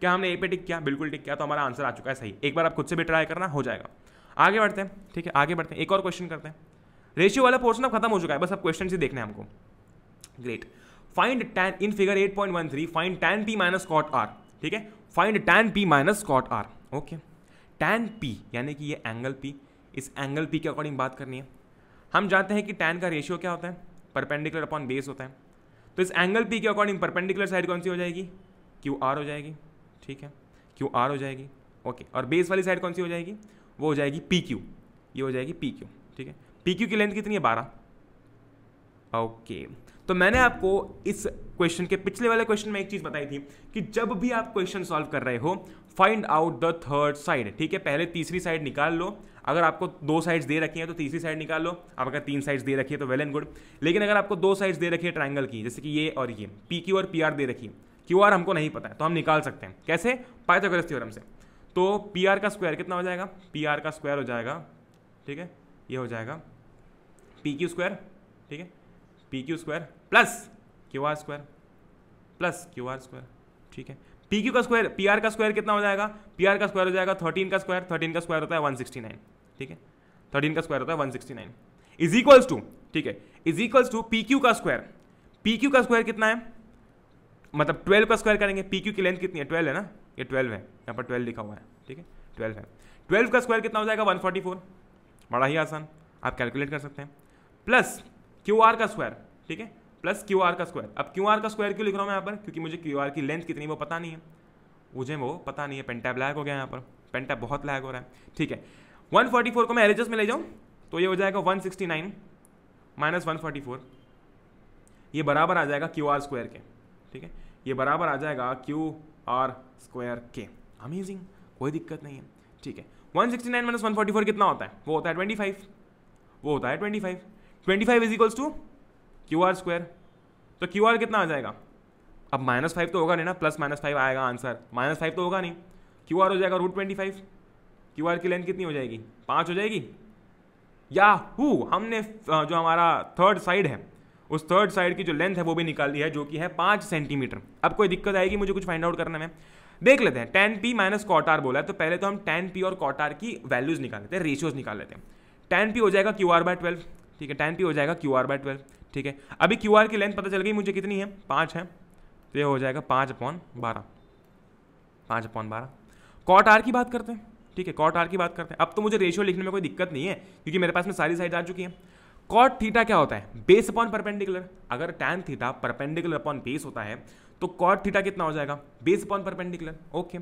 क्या हमने ए पे टिक किया बिल्कुल टिक किया तो हमारा आंसर आ चुका है सही एक बार आप खुद से भी ट्राई करना हो जाएगा आगे बढ़ते हैं ठीक है आगे बढ़ते हैं एक और क्वेश्चन करते हैं रेशियो वाला पोर्शन अब खत्म हो चुका है बस अब क्वेश्चन ही देखने हमको great find tan in figure 8.13 find tan P minus cot R ठीक है find tan P minus cot R okay tan P यानी कि ये एंगल पी इस एंगल पी के अकॉर्डिंग बात करनी है हम जानते हैं कि टैन का रेशियो क्या होता है परपेंडिकुलर अपॉन बेस होता है तो इस एंगल पी के अकॉर्डिंग परपेंडिकुलर साइड कौन सी हो जाएगी क्यू आर हो जाएगी ठीक है क्यू आर हो जाएगी ओके और बेस वाली साइड कौन सी हो जाएगी वो हो जाएगी पी क्यू ये हो जाएगी पी क्यू ठीक है पी क्यू की लेंथ कितनी है बारह ओके okay. तो मैंने आपको इस क्वेश्चन के पिछले वाले क्वेश्चन में एक चीज़ बताई थी कि जब भी आप क्वेश्चन सॉल्व कर रहे हो find out the third side ठीक है पहले तीसरी साइड निकाल लो अगर आपको दो साइड्स दे रखी हैं तो तीसरी साइड निकाल लो आप अगर तीन साइड्स दे रखी है तो वेल एंड गुड लेकिन अगर आपको दो साइड्स दे रखी है ट्राइंगल की जैसे कि ये और ये पी क्यू और पी आर दे रखी क्यू आर हमको नहीं पता है तो हम निकाल सकते हैं कैसे पाइथागोरस थ्योरम से तो पी आर का स्क्वायर कितना हो जाएगा पी आर का स्क्वायर हो जाएगा ठीक है ये हो जाएगा पी क्यू स्क्वायर ठीक है P Q square plus Q R square plus Q R square ठीक है पी क्यू का स्क्वायर पी आर का स्क्वायर कितना हो जाएगा पी आर का स्क्वायर हो जाएगा थर्टीन का स्क्वायर थर्टीन का स्क्वायर होता है वन सिक्सटी नाइन ठीक है थर्टीन का स्क्वायर होता है one sixty nine is equals to ठीक है is equals to P Q का स्क्वायर पी क्यू का स्क्वायर कितना है मतलब ट्वेल्व का स्क्वायर करेंगे पी क्यू की लेंथ कितनी है ट्वेल्व है ना ये ट्वेल्व है यहाँ पर ट्वेल्व लिखा हुआ है ठीक है ट्वेल्व है ट्वेल्व का स्क्वायर कितना हो जाएगा वन फोर्टी फोर बड़ा ही आसान आप कैलकुलेट कर सकते हैं प्लस क्यू आर का स्क्वायर ठीक है प्लस क्यू आर का स्क्वायर अब क्यू आर का स्क्वायर क्यों लिख रहा हूँ मैं यहाँ पर क्योंकि मुझे क्यू आर की लेंथ कितनी वो पता नहीं है मुझे वो पता नहीं है पेंटैप लैग हो गया यहाँ पर पेंटैप बहुत लैग हो रहा है ठीक है 144 को मैं एलएचएस में ले जाऊँ तो ये हो जाएगा 169 सिक्सटी माइनस वन ये बराबर आ जाएगा क्यू आर स्क्वायर के ठीक है ये बराबर आ जाएगा क्यू आर स्क्वायर के अमेजिंग कोई दिक्कत नहीं है ठीक है 169 सिक्सटी माइनस वन कितना होता है वो होता है 25 वो होता है five twenty five is equals to Q R square तो क्यू आर कितना आ जाएगा अब माइनस फाइव तो होगा नहीं ना प्लस माइनस फाइव आएगा आंसर माइनस फाइव तो होगा नहीं क्यू आर हो जाएगा root twenty five Q R की लेंथ कितनी हो जाएगी पाँच हो जाएगी या हु हमने जो हमारा थर्ड साइड है उस थर्ड साइड की जो लेंथ है वो भी निकाल दी है जो कि है पाँच सेंटीमीटर अब कोई दिक्कत आएगी मुझे कुछ फाइंड आउट करने में देख लेते हैं टेन पी माइनस कॉटार बोला है तो पहले तो हम टेन पी और कॉटार की वैल्यूज निकाल लेते हैं रेशियोज निकाल लेते हैं टेन पी हो जाएगा क्यू आर बाय ट्वेल्व ठीक है टेन पी हो जाएगा क्यू आर बाय ट्वेल्व ठीक है अभी क्यू आर की लेंथ पता चल गई मुझे कितनी है पाँच है तो ये हो जाएगा पाँच अपॉन बारह पाँच अपॉन बारह कॉट आर की बात करते हैं ठीक है कॉट आर की बात करते हैं अब तो मुझे रेशियो लिखने में कोई दिक्कत नहीं है क्योंकि मेरे पास में सारी साइड आ चुकी है कॉट थीटा क्या होता है बेस अपॉन परपेंडिकुलर अगर tan theta perpendicular upon base होता है तो कॉट थीटा कितना हो जाएगा बेस अपॉन परपेंडिकुलर ओके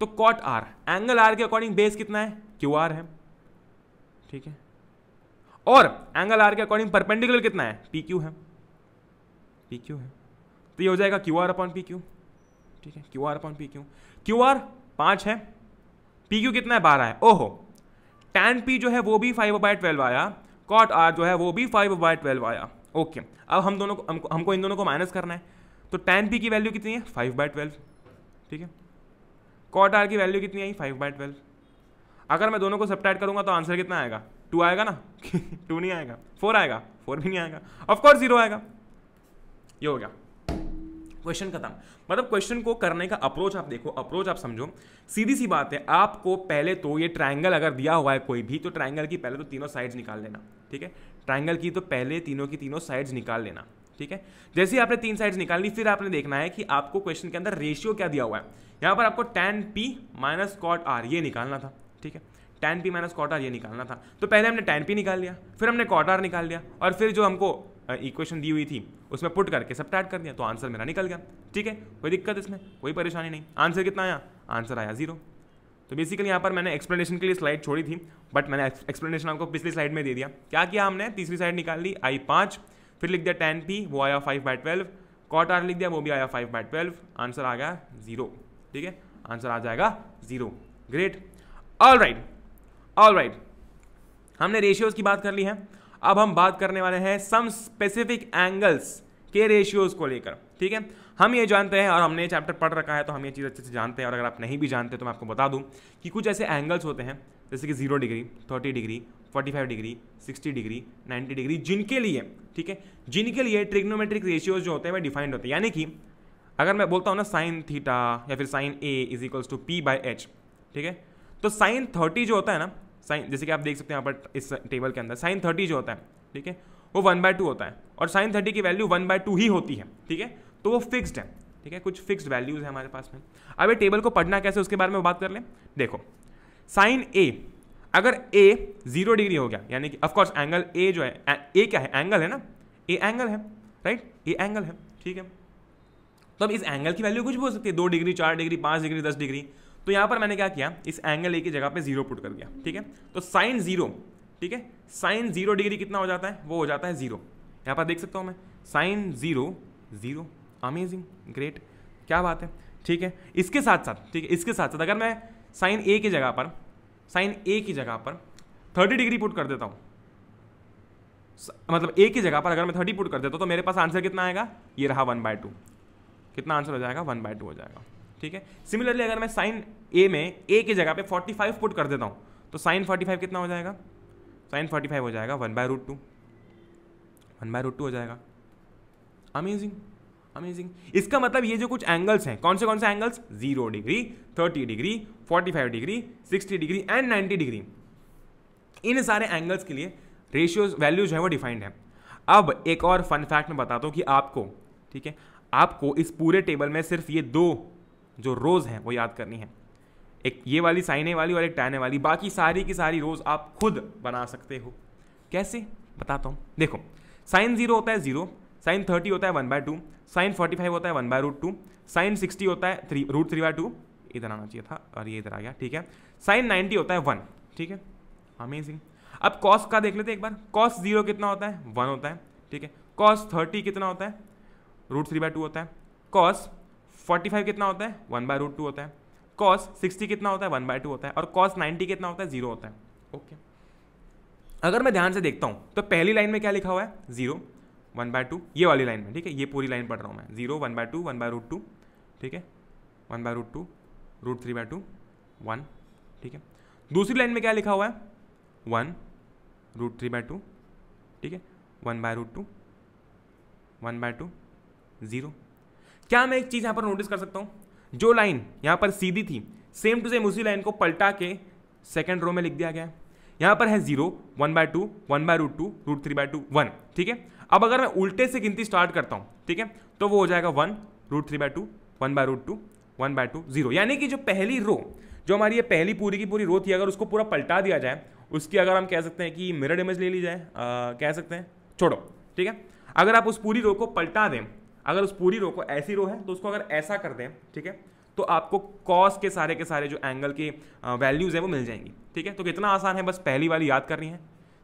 तो कॉट आर एंगल आर के अकॉर्डिंग बेस कितना है क्यू आर है ठीक है और एंगल आर के अकॉर्डिंग परपेंडिकुलर कितना है पी क्यू है पी क्यू है तो ये हो जाएगा Q R upon P Q ठीक है Q R upon P Q Q R पाँच है पी क्यू कितना है बारह है ओहो टेन पी जो है वो भी फाइव बाय ट्वेल्व आया कॉट आर जो है वो भी फाइव बाय ट्वेल्व आया ओके अब हम दोनों को हमको हमको इन दोनों को माइनस करना है तो टेन पी की वैल्यू कितनी है फाइव बाय ट्वेल्व ठीक है कॉट आर की वैल्यू कितनी आई फाइव बाय ट्वेल्व अगर मैं दोनों को सब्ट्रैक्ट करूंगा तो आंसर कितना आएगा टू आएगा ना *laughs* टू नहीं आएगा फोर आएगा फोर भी नहीं आएगा ऑफकोर्स जीरो आएगा ये हो गया क्वेश्चन खत्म मतलब क्वेश्चन को करने का अप्रोच आप देखो अप्रोच आप समझो सीधी सी बात है आपको पहले तो ये ट्राइंगल अगर दिया हुआ है कोई भी तो ट्राइंगल की पहले तो तीनों साइड्स निकाल लेना ठीक है ट्राइंगल की तो पहले तीनों की तीनों साइड्स निकाल लेना ठीक है जैसे ही आपने तीन साइड्स निकालनी फिर आपने देखना है कि आपको क्वेश्चन के अंदर रेशियो क्या दिया हुआ है यहाँ पर आपको tan P minus cot R ये निकालना था ठीक है tan P minus cot R ये निकालना था तो पहले हमने टेन पी निकाल लिया फिर हमने कॉट आर निकाल लिया और फिर जो हमको इक्वेशन दी हुई थी उसमें पुट करके सब कर दिया तो आंसर मेरा निकल गया ठीक है कोई दिक्कत इसमें कोई परेशानी नहीं आंसर कितना आया आंसर आया जीरो तो बेसिकली यहाँ पर मैंने एक्सप्लेनेशन के लिए स्लाइड छोड़ी थी बट मैंने एक्सप्लेनेशन आपको पिछली स्लाइड में दे दिया क्या किया हमने तीसरी साइड निकाल ली आई पाँच फिर लिख दिया टेन पी वो आया five by twelve cot R लिख दिया वो भी आया फाइव बाय ट्वेल्व आंसर आ गया जीरो ठीक है आंसर आ जाएगा zero great all right all right हमने रेशियोज़ की बात कर ली है अब हम बात करने वाले हैं सम स्पेसिफिक एंगल्स के रेशियोज़ को लेकर ठीक है हम ये जानते हैं और हमने चैप्टर पढ़ रखा है तो हम ये चीज़ अच्छे से जानते हैं और अगर आप नहीं भी जानते तो मैं आपको बता दूं कि कुछ ऐसे एंगल्स होते हैं जैसे कि zero degree thirty degree forty five degree sixty degree ninety degree जिनके लिए ठीक है जिनके लिए ट्रिग्नोमेट्रिक रेशियोज जो होते हैं वह डिफाइंड होते हैं यानी कि अगर मैं बोलता हूँ ना साइन थीटा या फिर sine A is equals to P by H ठीक है तो साइन थर्टी जो होता है ना साइन जैसे कि आप देख सकते हैं यहाँ पर इस टेबल के अंदर साइन थर्टी जो होता है ठीक है वो वन बाय टू होता है और साइन थर्टी की वैल्यू वन बाय टू ही होती है ठीक है तो वो फिक्स्ड है ठीक है कुछ फिक्स्ड वैल्यूज़ है हमारे पास में अब ये टेबल को पढ़ना कैसे उसके बारे में बात कर लें देखो साइन ए अगर ए जीरो डिग्री हो गया यानी कि ऑफकोर्स एंगल ए जो है ए, ए क्या है एंगल है ना ए एंगल है राइट ए एंगल है ठीक है तो अब इस एंगल की वैल्यू कुछ भी हो सकती है दो डिग्री चार डिग्री पाँच डिग्री दस डिग्री तो यहाँ पर मैंने क्या किया इस एंगल ए की जगह पे जीरो पुट कर दिया ठीक है तो साइन जीरो ठीक है साइन जीरो डिग्री कितना हो जाता है वो हो जाता है जीरो यहाँ पर देख सकता हूँ मैं sine zero zero amazing great क्या बात है ठीक है इसके साथ साथ ठीक है इसके साथ साथ अगर मैं साइन ए की जगह पर साइन ए की जगह पर थर्टी डिग्री पुट कर देता हूँ मतलब ए की जगह पर अगर मैं थर्टी पुट कर देता हूँ तो मेरे पास आंसर कितना आएगा ये रहा वन बाय टू कितना आंसर हो जाएगा वन बाय टू हो जाएगा ठीक है सिमिलरली अगर मैं साइन ए में ए की जगह पे 45 पुट कर देता हूँ तो साइन 45 कितना हो जाएगा साइन 45 हो जाएगा one by root two one by root two हो जाएगा अमेजिंग अमेजिंग इसका मतलब ये जो कुछ एंगल्स हैं कौन से कौन से angles zero degree thirty degree forty five degree sixty degree and ninety degree इन सारे एंगल्स के लिए रेशियोज वैल्यूज हैं वो डिफाइंड है अब एक और फन फैक्ट मैं बताता हूँ कि आपको ठीक है आपको इस पूरे टेबल में सिर्फ ये दो जो रोज़ हैं वो याद करनी है एक ये वाली साइने वाली और एक टहने वाली बाकी सारी की सारी रोज़ आप खुद बना सकते हो कैसे बताता हूँ देखो साइन जीरो होता है ज़ीरो साइन थर्टी होता है one by two sine forty five होता है one by root two sine sixty होता है three root three by two इधर आना चाहिए था और ये इधर आ गया ठीक है साइन नाइन्टी होता है वन ठीक है अमेजिंग अब कॉस का देख लेते हैं एक बार कॉस जीरो कितना होता है वन होता है ठीक है कॉस थर्टी कितना होता है रूट थ्री बाय टू होता है कॉस फोर्टी फाइव कितना होता है वन बाय रूट टू होता है कॉस सिक्सटी कितना होता है वन बाय टू होता है और कॉस नाइन्टी कितना होता है जीरो होता है ओके okay. अगर मैं ध्यान से देखता हूँ तो पहली लाइन में क्या लिखा हुआ है जीरो वन बाय टू ये वाली लाइन में ठीक है ये पूरी लाइन पढ़ रहा हूँ मैं zero one by two one by root two ठीक है one by root two root three by two one ठीक है दूसरी लाइन में क्या लिखा हुआ है one root three by two ठीक है one by root two one by two zero क्या मैं एक चीज़ यहाँ पर नोटिस कर सकता हूँ जो लाइन यहाँ पर सीधी थी सेम टू सेम उसी लाइन को पलटा के सेकेंड रो में लिख दिया गया है यहाँ पर है zero one by two one by root two root three by two one ठीक है अब अगर मैं उल्टे से गिनती स्टार्ट करता हूँ ठीक है तो वो हो जाएगा one root three by two one by root two one by two zero यानी कि जो पहली रो जो हमारी ये पहली पूरी की पूरी रो थी अगर उसको पूरा पलटा दिया जाए उसकी अगर हम कह सकते हैं कि मिरर इमेज ले ली जाए आ, कह सकते हैं छोड़ो ठीक है अगर आप उस पूरी रो को पलटा दें अगर उस पूरी रो को ऐसी रो है तो उसको अगर ऐसा कर दें ठीक है तो आपको कॉस के सारे के सारे जो एंगल के वैल्यूज़ हैं वो मिल जाएंगी ठीक है तो कितना आसान है बस पहली वाली याद करनी है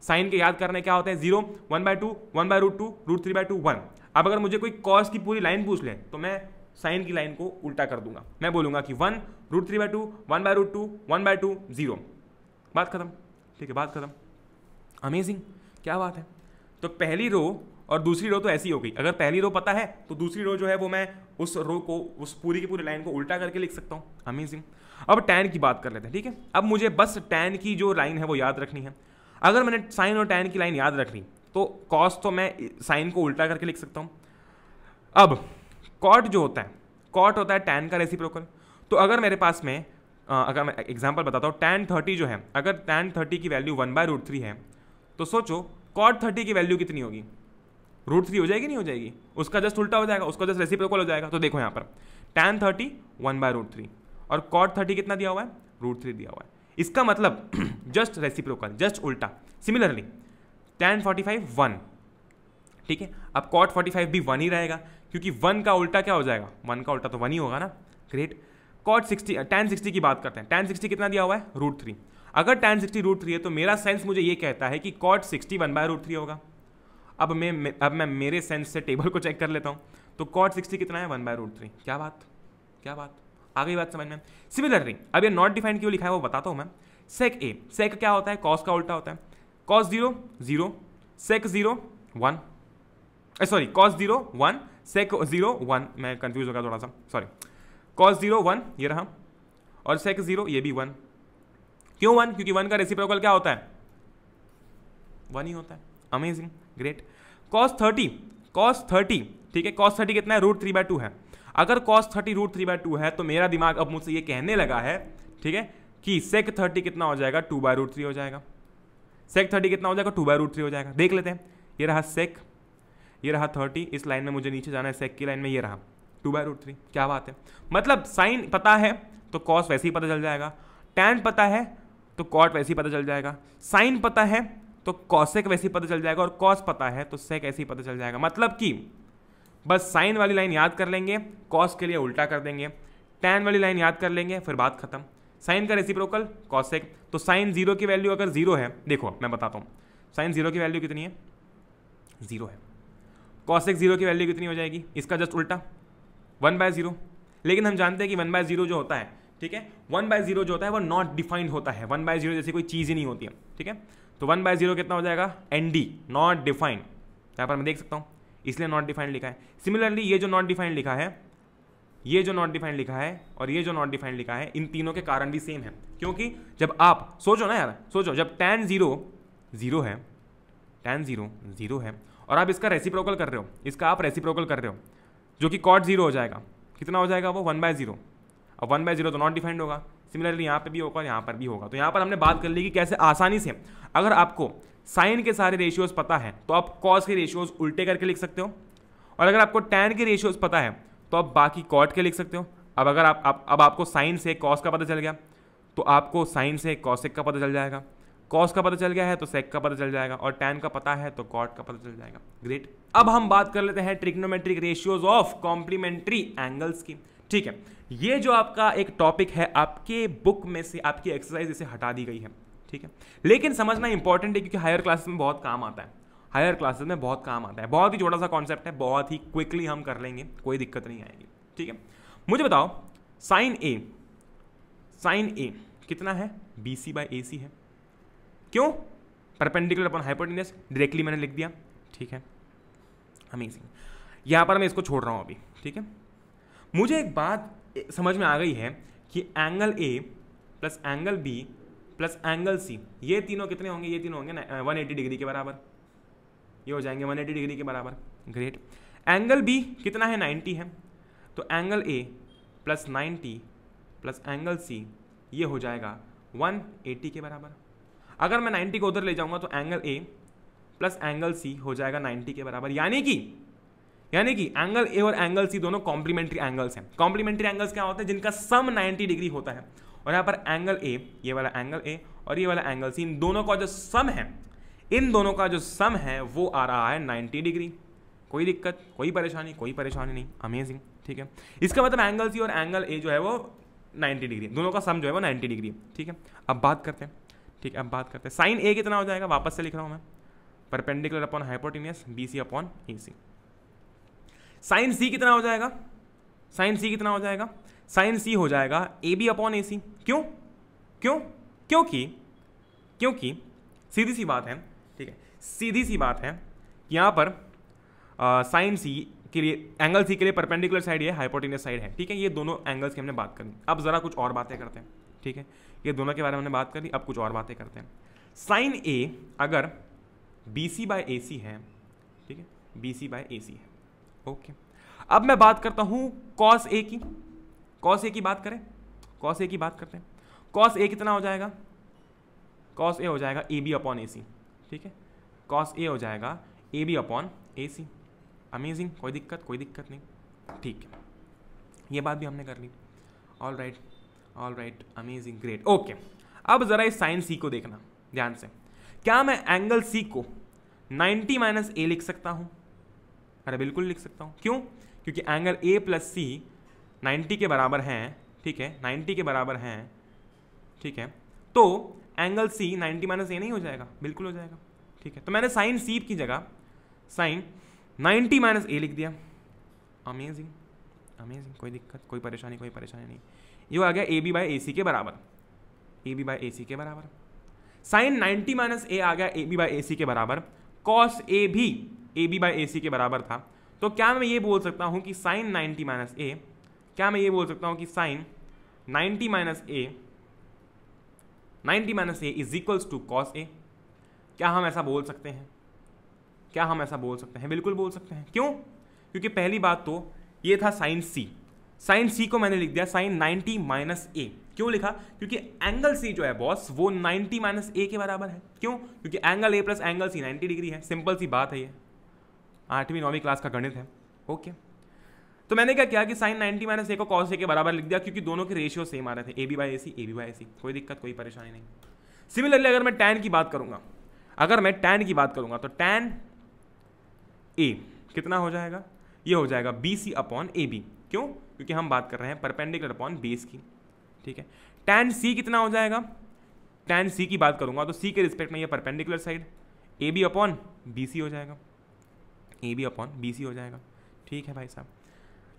साइन के याद करने क्या होते हैं zero one by two one by root two root three by two one अब अगर मुझे कोई कॉस की पूरी लाइन पूछ ले तो मैं साइन की लाइन को उल्टा कर दूंगा मैं बोलूंगा कि one root three by two one by root two one by two zero बात खत्म ठीक है बात खत्म अमेजिंग क्या बात है तो पहली रो और दूसरी रो तो ऐसी हो गई अगर पहली रो पता है तो दूसरी रो जो है वो मैं उस रो को उस पूरी की पूरी लाइन को उल्टा करके लिख सकता हूँ अमेजिंग अब टैन की बात कर लेते हैं ठीक है अब मुझे बस टैन की जो लाइन है वो याद रखनी है अगर मैंने साइन और टैन की लाइन याद रख ली तो कॉस तो मैं साइन को उल्टा करके लिख सकता हूँ अब कॉट जो होता है कॉट होता है टैन का रेसिप्रोकल तो अगर मेरे पास में अगर मैं एग्जाम्पल बताता हूँ टैन थर्टी जो है अगर टैन थर्टी की value one by root three है तो सोचो कॉट थर्टी की वैल्यू कितनी होगी रूट थ्री हो जाएगी नहीं हो जाएगी उसका जस्ट उल्टा हो जाएगा उसका जस्ट रेसिप्रोकल हो जाएगा तो देखो यहाँ पर tan thirty one by root three और कॉट थर्टी कितना दिया हुआ है रूट थ्री दिया हुआ है इसका मतलब जस्ट रेसिप्रोकल जस्ट उल्टा similarly tan forty five one ठीक है अब कॉट फोर्टी फाइव भी वन ही रहेगा क्योंकि वन का उल्टा क्या हो जाएगा वन का उल्टा तो वन ही होगा ना great cot sixty tan sixty की बात करते हैं टेन सिक्सटी कितना दिया हुआ है रूट थ्री अगर टेन सिक्सटी रूट थ्री है तो मेरा सेंस मुझे ये कहता है कि cot sixty one by root three होगा अब मैं अब मैं मेरे सेंस से टेबल को चेक कर लेता हूँ तो कॉट सिक्सटी कितना है वन बाय रूट थ्री क्या बात क्या बात आ गई बात समझ में सिमिलरली अब ये नॉट डिफाइंड क्यों लिखा है वो बताता हूँ मैं सेक ए सेक क्या होता है कॉस का उल्टा होता है cos zero zero sec zero one sorry cos zero one sec zero one मैं कंफ्यूज हो गया थोड़ा सा सॉरी कॉस जीरो वन ये रहा और सेक जीरो ये भी वन क्यों वन क्योंकि वन का रेसिप्रोकल क्या होता है वन ही होता है amazing great cos thirty cos thirty ठीक है कॉस थर्टी कितना है रूट थ्री बाय टू है अगर cos thirty root three by two है तो मेरा दिमाग अब मुझसे ये कहने लगा है ठीक है कि सेक थर्टी कितना हो जाएगा टू बाय रूट थ्री हो जाएगा सेक थर्टी कितना हो जाएगा टू बाय रूट थ्री हो जाएगा देख लेते हैं ये रहा सेक ये रहा थर्टी इस लाइन में मुझे नीचे जाना है सेक की लाइन में ये रहा टू बाय रूट थ्री क्या बात है मतलब साइन पता है तो कॉस वैसे ही पता चल जाएगा टैन पता है तो कॉट वैसे ही पता चल जाएगा साइन पता है तो कॉसेक वैसे ही पता चल जाएगा और कॉस पता है तो सेक ऐसे ही पता चल जाएगा मतलब कि बस साइन वाली लाइन याद कर लेंगे कॉस के लिए उल्टा कर देंगे टैन वाली लाइन याद कर लेंगे फिर बात खत्म साइन का रेसिप्रोकल कॉसेक तो साइन जीरो की वैल्यू अगर जीरो है देखो मैं बताता हूँ साइन जीरो की वैल्यू कितनी है जीरो है कॉसेक जीरो की वैल्यू कितनी हो जाएगी इसका जस्ट उल्टा वन बाय जीरो लेकिन हम जानते हैं कि वन बाय जीरो जो होता है ठीक है वन बाय जीरो जो होता है वो नॉट डिफाइंड होता है वन बाय जीरो जैसी कोई चीज़ ही नहीं होती है ठीक है तो वन बाय जीरो कितना हो जाएगा एन डी नॉट डिफाइंड यहाँ पर मैं देख सकता हूँ इसलिए नॉट डिफाइंड लिखा है सिमिलरली ये जो नॉट डिफाइंड लिखा है ये जो नॉट डिफाइंड लिखा है और ये जो नॉट डिफाइंड लिखा है इन तीनों के कारण भी सेम है क्योंकि जब आप सोचो ना यार सोचो जब टेन जीरो जीरो है टेन जीरो जीरो है और आप इसका रेसिप्रोकल कर रहे हो इसका आप रेसिप्रोकल कर रहे हो जो कि कॉट जीरो हो जाएगा कितना हो जाएगा वो वन बाय जीरो अब वन बाय जीरो तो नॉट डिफाइंड होगा सिमिलरली यहाँ पर भी होगा और यहाँ पर भी होगा तो यहाँ पर हमने बात कर ली कि कैसे आसानी से अगर आपको साइन के सारे रेशियोज़ पता है तो आप कॉस के रेशियोज़ उल्टे करके लिख सकते हो और अगर आपको टैन के रेशियोज़ पता है तो आप बाकी कॉट के लिख सकते हो अब अगर आप, आप अब आपको साइन से कॉस का पता चल गया तो आपको साइन से कॉसेक का पता चल जाएगा कॉस का पता चल गया है तो सेक का पता चल जाएगा और टैन का पता है तो कॉट का पता चल जाएगा ग्रेट अब हम बात कर लेते हैं trigonometric ratios of complementary angles की ठीक है ये जो आपका एक टॉपिक है आपके बुक में से आपकी एक्सरसाइज इसे हटा दी गई है ठीक है लेकिन समझना इंपॉर्टेंट है क्योंकि हायर क्लासेस में बहुत काम आता है हायर क्लासेस में बहुत काम आता है बहुत ही छोटा सा कॉन्सेप्ट है बहुत ही क्विकली हम कर लेंगे कोई दिक्कत नहीं आएगी ठीक है मुझे बताओ साइन ए साइन ए कितना है B C by A C है क्यों परपेंडिकुलर अपन हाइपोटेनस डायरेक्टली मैंने लिख दिया ठीक है अमेजिंग यहाँ पर मैं इसको छोड़ रहा हूँ अभी ठीक है मुझे एक बात समझ में आ गई है कि angle A plus angle B plus angle C ये तीनों कितने होंगे ये तीनों होंगे ना वन एटी डिग्री के बराबर ये हो जाएंगे वन एटी डिग्री के बराबर ग्रेट एंगल बी कितना है नाइन्टी है तो angle A plus ninety plus angle C ये हो जाएगा वन एटी के बराबर अगर मैं नाइन्टी को उधर ले जाऊँगा तो angle A plus angle C हो जाएगा नाइन्टी के बराबर यानी कि यानी कि एंगल ए और एंगल सी दोनों कॉम्प्लीमेंट्री एंगल्स हैं कॉम्प्लीमेंट्री एंगल्स क्या होते हैं जिनका सम 90 डिग्री होता है और यहाँ पर एंगल ए ये वाला एंगल ए और ये वाला एंगल सी इन दोनों का जो सम है इन दोनों का जो सम है वो आ रहा है 90 डिग्री कोई दिक्कत कोई परेशानी कोई परेशानी नहीं अमेजिंग ठीक है इसका मतलब एंगल सी और एंगल ए जो है वो 90 डिग्री दोनों का सम जो है वो 90 डिग्री ठीक है अब बात करते हैं ठीक है अब बात करते हैं साइन ए कितना हो जाएगा वापस से लिख रहा हूँ मैं perpendicular upon hypotenuse B C upon A C sine C कितना हो जाएगा साइन सी कितना हो जाएगा साइन सी हो जाएगा ए बी अपॉन ए सी क्यों क्यों क्योंकि क्योंकि सीधी सी बात है ठीक है सीधी सी बात है कि यहाँ पर साइन सी के लिए एंगल सी के लिए परपेंडिकुलर साइड है हाइपोटिनस साइड है ठीक है ये दोनों एंगल्स की हमने बात करी अब ज़रा कुछ और बातें करते हैं ठीक है ये दोनों के बारे में हमने बात करी अब कुछ और बातें करते हैं साइन ए अगर B C bye A C है ठीक है B C bye A C है ओके अब मैं बात करता हूँ कॉस ए की कॉस ए की बात करें कॉस ए की बात करते हैं कॉस ए कितना हो जाएगा कॉस ए हो जाएगा ए बी अपॉन ए सी ठीक है कॉस ए हो जाएगा A B upon A C amazing कोई दिक्कत कोई दिक्कत नहीं ठीक है ये बात भी हमने कर ली all right all right amazing great okay अब ज़रा इस साइन सी को देखना ध्यान से क्या मैं एंगल सी को 90 माइनस ए लिख सकता हूँ अरे बिल्कुल लिख सकता हूँ क्यों क्योंकि angle A plus C ninety के बराबर हैं ठीक है नाइन्टी के बराबर हैं ठीक है तो angle C ninety minus A नहीं हो जाएगा बिल्कुल हो जाएगा ठीक है तो मैंने साइन सी की जगह साइन नाइन्टी माइनस ए लिख दिया अमेजिंग अमेजिंग कोई दिक्कत कोई परेशानी कोई परेशानी नहीं ये आ गया A B by A C के बराबर ए बी बाई ए सी के बराबर साइन नाइन्टी माइनस ए आ गया A B by A C के बराबर कॉस ए भी A B by A C के बराबर था तो क्या मैं ये बोल सकता हूँ कि साइन नाइन्टी माइनस ए क्या मैं ये बोल सकता हूँ कि sine ninety minus A ninety minus A is equals to cos A क्या हम ऐसा बोल सकते हैं क्या हम ऐसा बोल सकते हैं बिल्कुल बोल सकते हैं क्यों क्योंकि पहली बात तो ये था साइन सी साइन सी को मैंने लिख दिया साइन नाइन्टी माइनस ए क्यों लिखा क्योंकि एंगल सी जो है बॉस वो नाइन्टी माइनस ए के बराबर है क्यों क्योंकि angle A plus angle C ninety degree है सिंपल सी बात है ये आठवीं नौवीं क्लास का गणित है ओके तो मैंने क्या किया कि साइन नाइन्टी माइनस ए को कॉस ए के बराबर लिख दिया क्योंकि दोनों के रेशियो सेम आ रहे थे A B by A C A B by A C कोई दिक्कत कोई परेशानी नहीं सिमिलरली अगर मैं टैन की बात करूंगा अगर मैं टैन की बात करूंगा तो टैन ए कितना हो जाएगा ये हो जाएगा B C upon A B क्यों क्योंकि हम बात कर रहे हैं परपेंडिकुलर अपॉन बेस की ठीक है टैन सी कितना हो जाएगा टैन सी की बात करूंगा तो सी के रिस्पेक्ट में ये perpendicular side A B upon B C हो जाएगा A B upon B C हो जाएगा ठीक है भाई साहब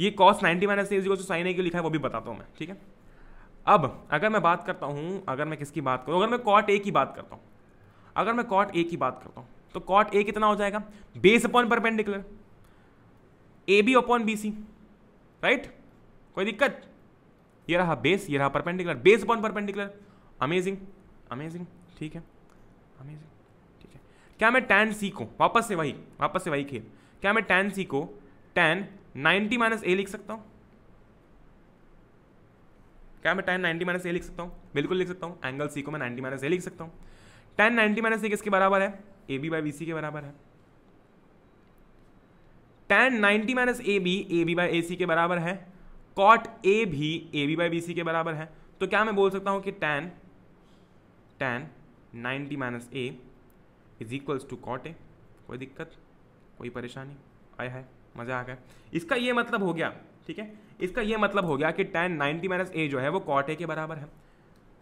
ये कॉस नाइन्टी माइनस इज जो साइन ए क्यों लिखा है वो भी बताता हूँ मैं ठीक है अब अगर मैं बात करता हूँ अगर मैं किसकी बात करूँ अगर मैं कॉट ए की बात करता हूँ अगर मैं कॉट ए की बात करता हूँ तो कॉट ए कितना हो जाएगा base upon perpendicular A B upon B C right कोई दिक्कत ये रहा बेस ये रहा perpendicular base upon perpendicular amazing amazing ठीक है अमेजिंग क्या मैं सी को वापस से वही वापस से वही खेल क्या मैं टेन सी को टेन नाइन्टी माइनस ए लिख सकता हूँ क्या मैं टेन नाइन्टी माइनस ए लिख सकता हूँ बिल्कुल लिख सकता हूँ एंगल सी को मैं नाइन्टी माइनस ए लिख सकता हूँ टेन नाइन्टी माइनस ए किसके बराबर है A B by B C के बराबर है tan ninety minus A B A B by A C के बराबर है कॉट ए भी A B by B C के बराबर है तो क्या मैं बोल सकता हूँ कि tan tan ninety minus A is equals to cot A कोई दिक्कत कोई परेशानी आया है मज़ा आ गया इसका ये मतलब हो गया ठीक है इसका ये मतलब हो गया कि टेन नाइन्टी माइनस ए जो है वो कॉट ए के बराबर है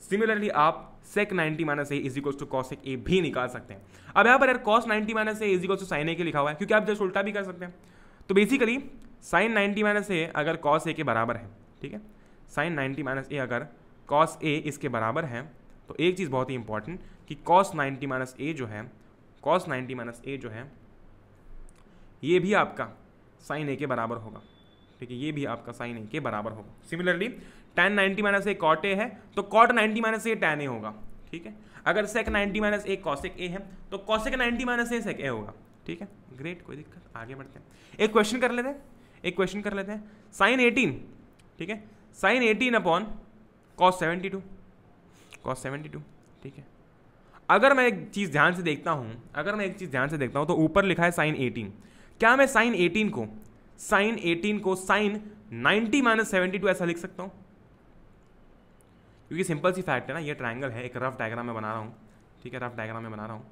सिमिलरली आप sec 90 minus A is equals to cos A भी निकाल सकते हैं अब यहाँ पर यार cos 90 minus A is equals to sine A के लिखा हुआ है क्योंकि आप जस्ट उल्टा भी कर सकते हैं तो बेसिकली साइन 90 माइनस ए अगर कॉस ए के बराबर है ठीक है साइन 90 माइनस ए अगर कॉस ए इसके बराबर है तो एक चीज़ बहुत ही इंपॉर्टेंट कि कॉस 90 माइनस ए जो है कॉस नाइन्टी माइनस ए जो है ये भी आपका साइन ए के बराबर होगा ठीक है ये भी आपका साइन ए के बराबर होगा similarly tan ninety minus A cot A है तो cot ninety minus A tan A होगा ठीक है अगर sec ninety minus A cosec A है तो cosec ninety minus A sec A होगा ठीक है ग्रेट कोई दिक्कत आगे बढ़ते हैं एक क्वेश्चन कर लेते हैं एक क्वेश्चन कर लेते हैं साइन एटीन ठीक है sine eighteen upon cos seventy two cos seventy two ठीक है अगर मैं एक चीज़ ध्यान से देखता हूँ अगर मैं एक चीज़ ध्यान से देखता हूँ तो ऊपर लिखा है साइन एटीन क्या मैं साइन एटीन को साइन एटीन को sine ninety minus seventy two ऐसा लिख सकता हूँ क्योंकि सिंपल सी फैक्ट है ना ये ट्राइंगल है एक रफ डायग्राम में बना रहा हूँ ठीक है रफ डायग्राम में बना रहा हूँ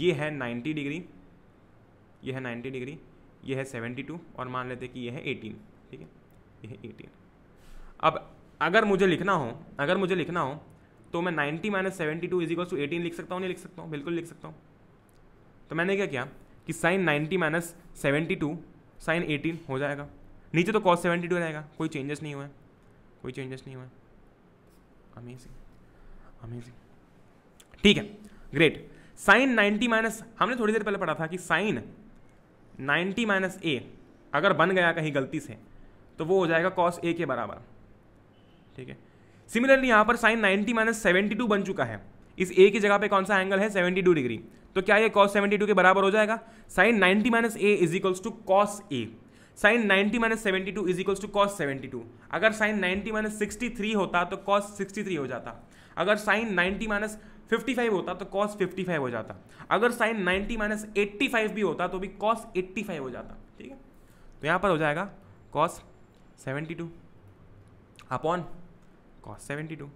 ये है नाइन्टी डिग्री ये है नाइन्टी डिग्री ये है सेवेंटी टू और मान लेते कि ये है एटीन ठीक है ये है एटीन अब अगर मुझे लिखना हो अगर मुझे लिखना हो तो मैं ninety minus seventy two is equals to eighteen लिख सकता हूँ नहीं लिख सकता हूँ बिल्कुल लिख सकता हूँ तो मैंने क्या किया कि sine ninety minus seventy two sine eighteen हो जाएगा नीचे तो कॉस सेवेंटी टू रहेगा कोई चेंजेस नहीं हुए कोई चेंजेस नहीं हुए अमेजिंग अमेजिंग ठीक है ग्रेट साइन नाइन्टी माइनस हमने थोड़ी देर पहले पढ़ा था कि साइन नाइन्टी माइनस ए अगर बन गया कहीं गलती से तो वो हो जाएगा कॉस ए के बराबर ठीक है सिमिलरली यहाँ पर साइन 90 माइनस सेवेंटी बन चुका है इस ए की जगह पे कौन सा एंगल है 72 डिग्री तो क्या ये कॉस 72 के बराबर हो जाएगा sine 90 minus A is equals to cos A sine 90 minus seventy two is equals to cos seventy two अगर साइन 90 माइनस सिक्सटी थ्री होता तो कॉस सिक्सटी थ्री हो जाता अगर साइन 90 माइनस फाइव होता तो कॉस फाइव हो जाता अगर साइन 90 माइनस एट्टी भी होता तो भी कॉस फाइव हो जाता ठीक है तो यहाँ पर हो जाएगा cos 72 upon cos seventy two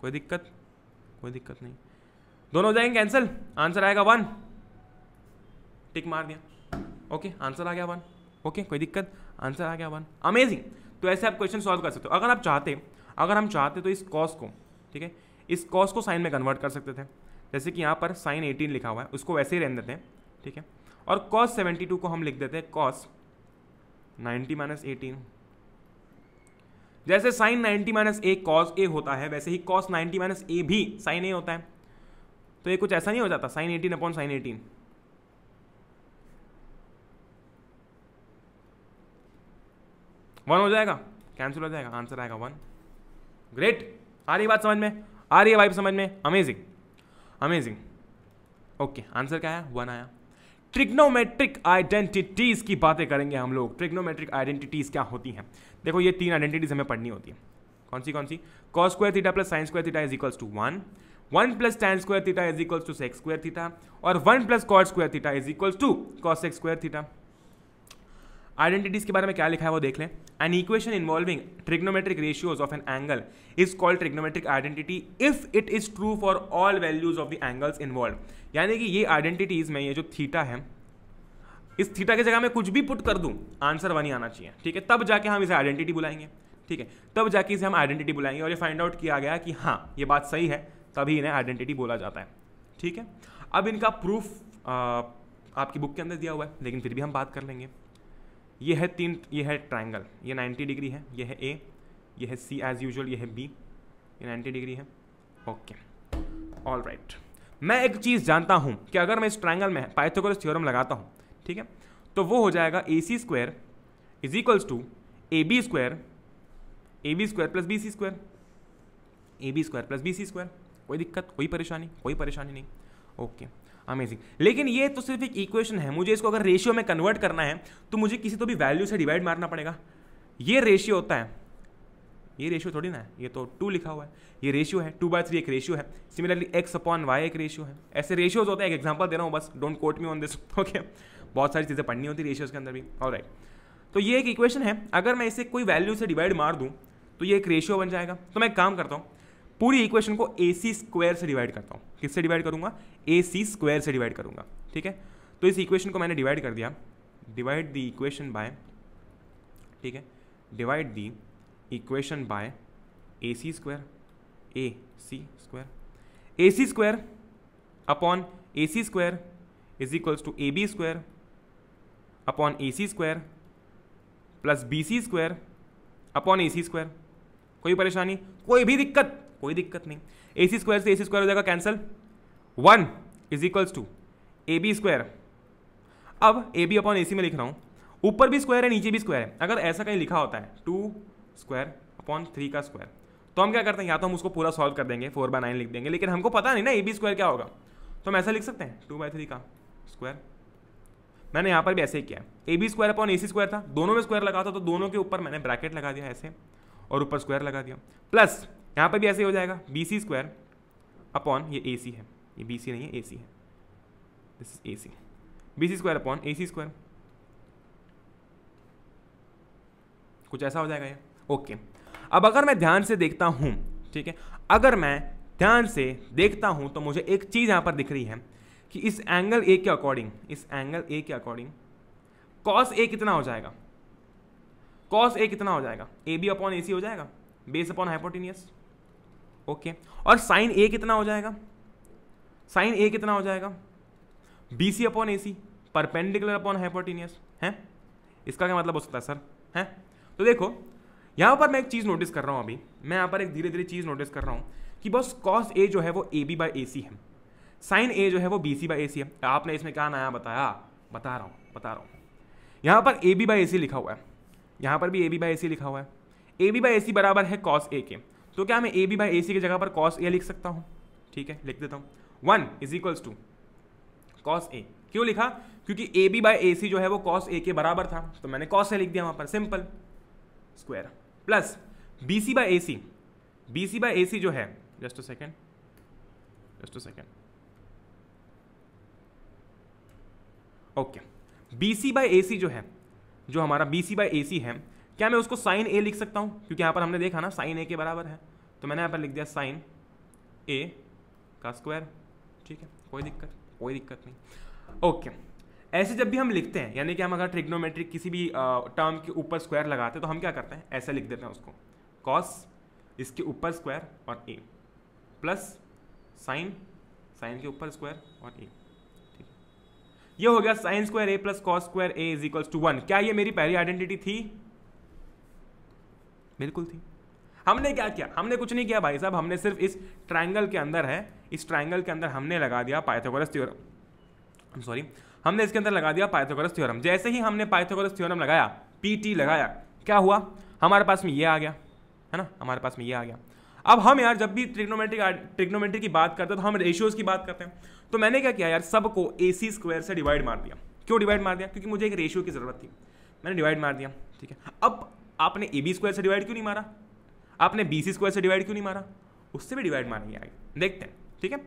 कोई दिक्कत कोई दिक्कत नहीं दोनों हो जाएंगे कैंसिल आंसर आएगा वन टिक मार दिया ओके आंसर आ गया वन ओके कोई दिक्कत आंसर आ गया वन अमेजिंग तो ऐसे आप क्वेश्चन सॉल्व कर सकते हो अगर आप चाहते अगर हम चाहते तो इस कॉस को ठीक है इस कॉस को साइन में कन्वर्ट कर सकते थे जैसे कि यहाँ पर साइन एटीन लिखा हुआ है उसको वैसे ही रहने देते हैं ठीक है और कॉस सेवेंटी टू को हम लिख देते हैं कॉस नाइन्टी माइनस एटीन जैसे sine ninety minus A cos A होता है वैसे ही कॉस नाइन्टी माइनस ए भी साइन ए होता है तो ये कुछ ऐसा नहीं हो जाता sine eighteen upon sine eighteen one हो जाएगा कैंसिल हो जाएगा आंसर आएगा वन ग्रेट आ रही बात समझ में आ रही है वाइफ समझ में अमेजिंग अमेजिंग ओके आंसर क्या आया वन आया ट्रिग्नोमेट्रिक आइडेंटिटीज़ की बातें करेंगे हम लोग ट्रिग्नोमेट्रिक आइडेंटिटीज़ क्या होती हैं देखो ये तीन आइडेंटिटीज़ हमें पढ़नी होती है कौन सी कौन सी cos square theta plus sine square theta is equals to one one plus tan square theta is equals to sec square theta और one plus cot square theta is equals to cosec square theta identities के बारे में क्या लिखा है वो देख लें an equation involving trigonometric ratios of an angle is called trigonometric identity if it is true for all values of the angles involve यानी कि ये आइडेंटिटीज में ये जो थीटा है इस थीटा की जगह मैं कुछ भी पुट कर दूं आंसर वन ही आना चाहिए ठीक है तब जाके हम इसे आइडेंटिटी बुलाएंगे ठीक है तब जाके इसे हम आइडेंटिटी बुलाएंगे और ये फाइंड आउट किया गया कि हाँ ये बात सही है तभी इन्हें आइडेंटिटी बोला जाता है ठीक है अब इनका प्रूफ आ, आपकी बुक के अंदर दिया हुआ है लेकिन फिर भी हम बात कर लेंगे ये है तीन ये है ट्राइंगल ये 90 डिग्री है ये है ए ये है सी एज यूजल ये है बी ये 90 डिग्री है ओके ऑल राइट मैं एक चीज़ जानता हूँ कि अगर मैं इस ट्राइंगल में पाइथागोरस थ्योरम लगाता हूँ ठीक है तो वो हो जाएगा A C square is equals to A B square A B square plus B C square A B square plus B C square कोई दिक्कत कोई परेशानी कोई परेशानी नहीं ओके okay. अमेजिंग लेकिन ये तो सिर्फ एक इक्वेशन है मुझे इसको अगर रेशियो में कन्वर्ट करना है तो मुझे किसी तो भी वैल्यू से डिवाइड मारना पड़ेगा ये रेशियो होता है ये रेशियो थोड़ी ना है ये तो टू लिखा हुआ है ये रेशियो है टू बाय थ्री एक रेशियो है सिमिलरली एक्स अपॉन वाई एक रेशियो है ऐसे रेशियोज होते हैं एक एग्जाम्पल दे रहा हूँ बस don't quote me on this okay बहुत सारी चीज़ें पढ़नी होती रेशियोज के अंदर भी और राइट तो ये एक इक्वेशन है अगर मैं इसे कोई वैल्यू से डिवाइड मार दूँ तो ये एक रेशियो बन जाएगा तो मैं एक काम करता हूँ पूरी इक्वेशन को ए सी स्क्वायर से डिवाइड करता हूँ किससे डिवाइड करूँगा ए सी स्क्वायर से डिवाइड करूँगा ठीक है तो इस इक्वेशन को मैंने डिवाइड कर दिया डिवाइड द इक्वेशन बाय ठीक है divide the equation by A C square A C square A C square upon A C square is equals to A B square upon A C square plus B C square upon A C square कोई परेशानी कोई भी दिक्कत कोई दिक्कत नहीं ए C square से ए C square हो जाएगा cancel one is equals to A B square अब ए बी अपॉन ए सी में लिख रहा हूँ ऊपर भी स्क्वायर है नीचे भी स्क्वायर है अगर ऐसा कहीं लिखा होता है टू स्क्वायर अपॉन थ्री का स्क्वायर तो हम क्या करते हैं या तो हम उसको पूरा सॉल्व कर देंगे फोर बाय नाइन लिख देंगे लेकिन हमको पता नहीं ना ए बी स्क्वायर क्या होगा तो हम ऐसा लिख सकते हैं टू बाय थ्री का स्क्वायर मैंने यहाँ पर भी ऐसे ही किया A B square upon A C square था दोनों में स्क्वायर लगा था तो दोनों के ऊपर मैंने ब्रैकेट लगा दिया ऐसे और ऊपर स्क्वायर लगा दिया प्लस यहाँ पर भी ऐसे हो जाएगा बी सी स्क्वायर अपॉन ये ए सी है ये बी सी नहीं है ए सी है this is A C B C square upon A C square कुछ ऐसा हो जाएगा ये ओके अब अगर मैं ध्यान से देखता हूँ ठीक है अगर मैं ध्यान से देखता हूँ तो मुझे एक चीज़ यहाँ पर दिख रही है कि इस एंगल ए के अकॉर्डिंग इस एंगल ए के अकॉर्डिंग कॉस ए कितना हो जाएगा कॉस ए कितना हो जाएगा A B upon A C हो जाएगा बेस अपॉन हाइपोटीनियस ओके और साइन ए कितना हो जाएगा साइन ए कितना हो जाएगा B C upon A C perpendicular upon hypotenuse है इसका क्या मतलब हो सकता है सर हैं तो देखो यहाँ पर मैं एक चीज़ नोटिस कर रहा हूँ अभी मैं यहाँ पर एक धीरे धीरे चीज़ नोटिस कर रहा हूँ कि बस कॉस ए जो है वो ए बी बाई ए सी है साइन ए जो है वो B C by A C है आपने इसमें क्या नया बताया बता रहा हूँ बता रहा हूँ यहाँ पर ए बी बाई ए सी लिखा हुआ है यहाँ पर भी ए बी बाई ए सी लिखा हुआ है ए बी बाई ए सी बराबर है कॉस ए के तो क्या मैं ए बी बाई ए सी की जगह पर कॉस ए लिख सकता हूँ ठीक है लिख देता हूँ one is equals to cos A क्यों लिखा क्योंकि ए बी बाई ए सी जो है वो कॉस ए के बराबर था तो मैंने कॉस ए लिख दिया वहाँ पर simple square plus B C by A C B C by A C जो है just a second just a second okay B C by A C जो है जो हमारा B C by A C है क्या मैं उसको साइन ए लिख सकता हूँ क्योंकि यहाँ पर हमने देखा ना साइन ए के बराबर है तो मैंने यहाँ पर लिख दिया साइन ए का स्क्वायर ठीक है कोई दिक्कत कोई दिक्कत नहीं ओके ऐसे जब भी हम लिखते हैं यानी कि हम अगर ट्रिग्नोमेट्रिक किसी भी टर्म के ऊपर स्क्वायर लगाते हैं तो हम क्या करते हैं ऐसे लिख देते हैं उसको कॉस इसके ऊपर स्क्वायर और ए प्लस साइन साइन के ऊपर स्क्वायर और ए ठीक ये हो गया sine square A plus cos square A is equals to one क्या ये मेरी पहली आइडेंटिटी थी बिल्कुल थी हमने क्या किया हमने कुछ नहीं किया भाई साहब हमने सिर्फ इस ट्राइंगल के अंदर है इस ट्राइंगल के अंदर हमने लगा दिया पाइथागोरस थ्योरम सॉरी हमने इसके अंदर लगा दिया पाइथागोरस थ्योरम जैसे ही हमने पाइथागोरस थ्योरम लगाया पी लगाया क्या हुआ हमारे पास में ये आ गया है ना हमारे पास में ये आ गया अब हम यार जब भी ट्रिग्नोमेट्रिक ट्रिग्नोमेट्री की बात करते हैं तो हम रेशियोज की बात करते हैं तो मैंने क्या किया यार सबको ए सी स्क्वायर से डिवाइड मार दिया क्यों डिवाइड मार दिया क्योंकि मुझे एक रेशियो की ज़रूरत थी मैंने डिवाइड मार दिया ठीक है अब आपने ए बी स्क्वायर से डिवाइड क्यों नहीं मारा आपने बी सी स्क्वायर से डिवाइड क्यों नहीं मारा उससे भी डिवाइड मारेंगे आगे देखते हैं ठीक है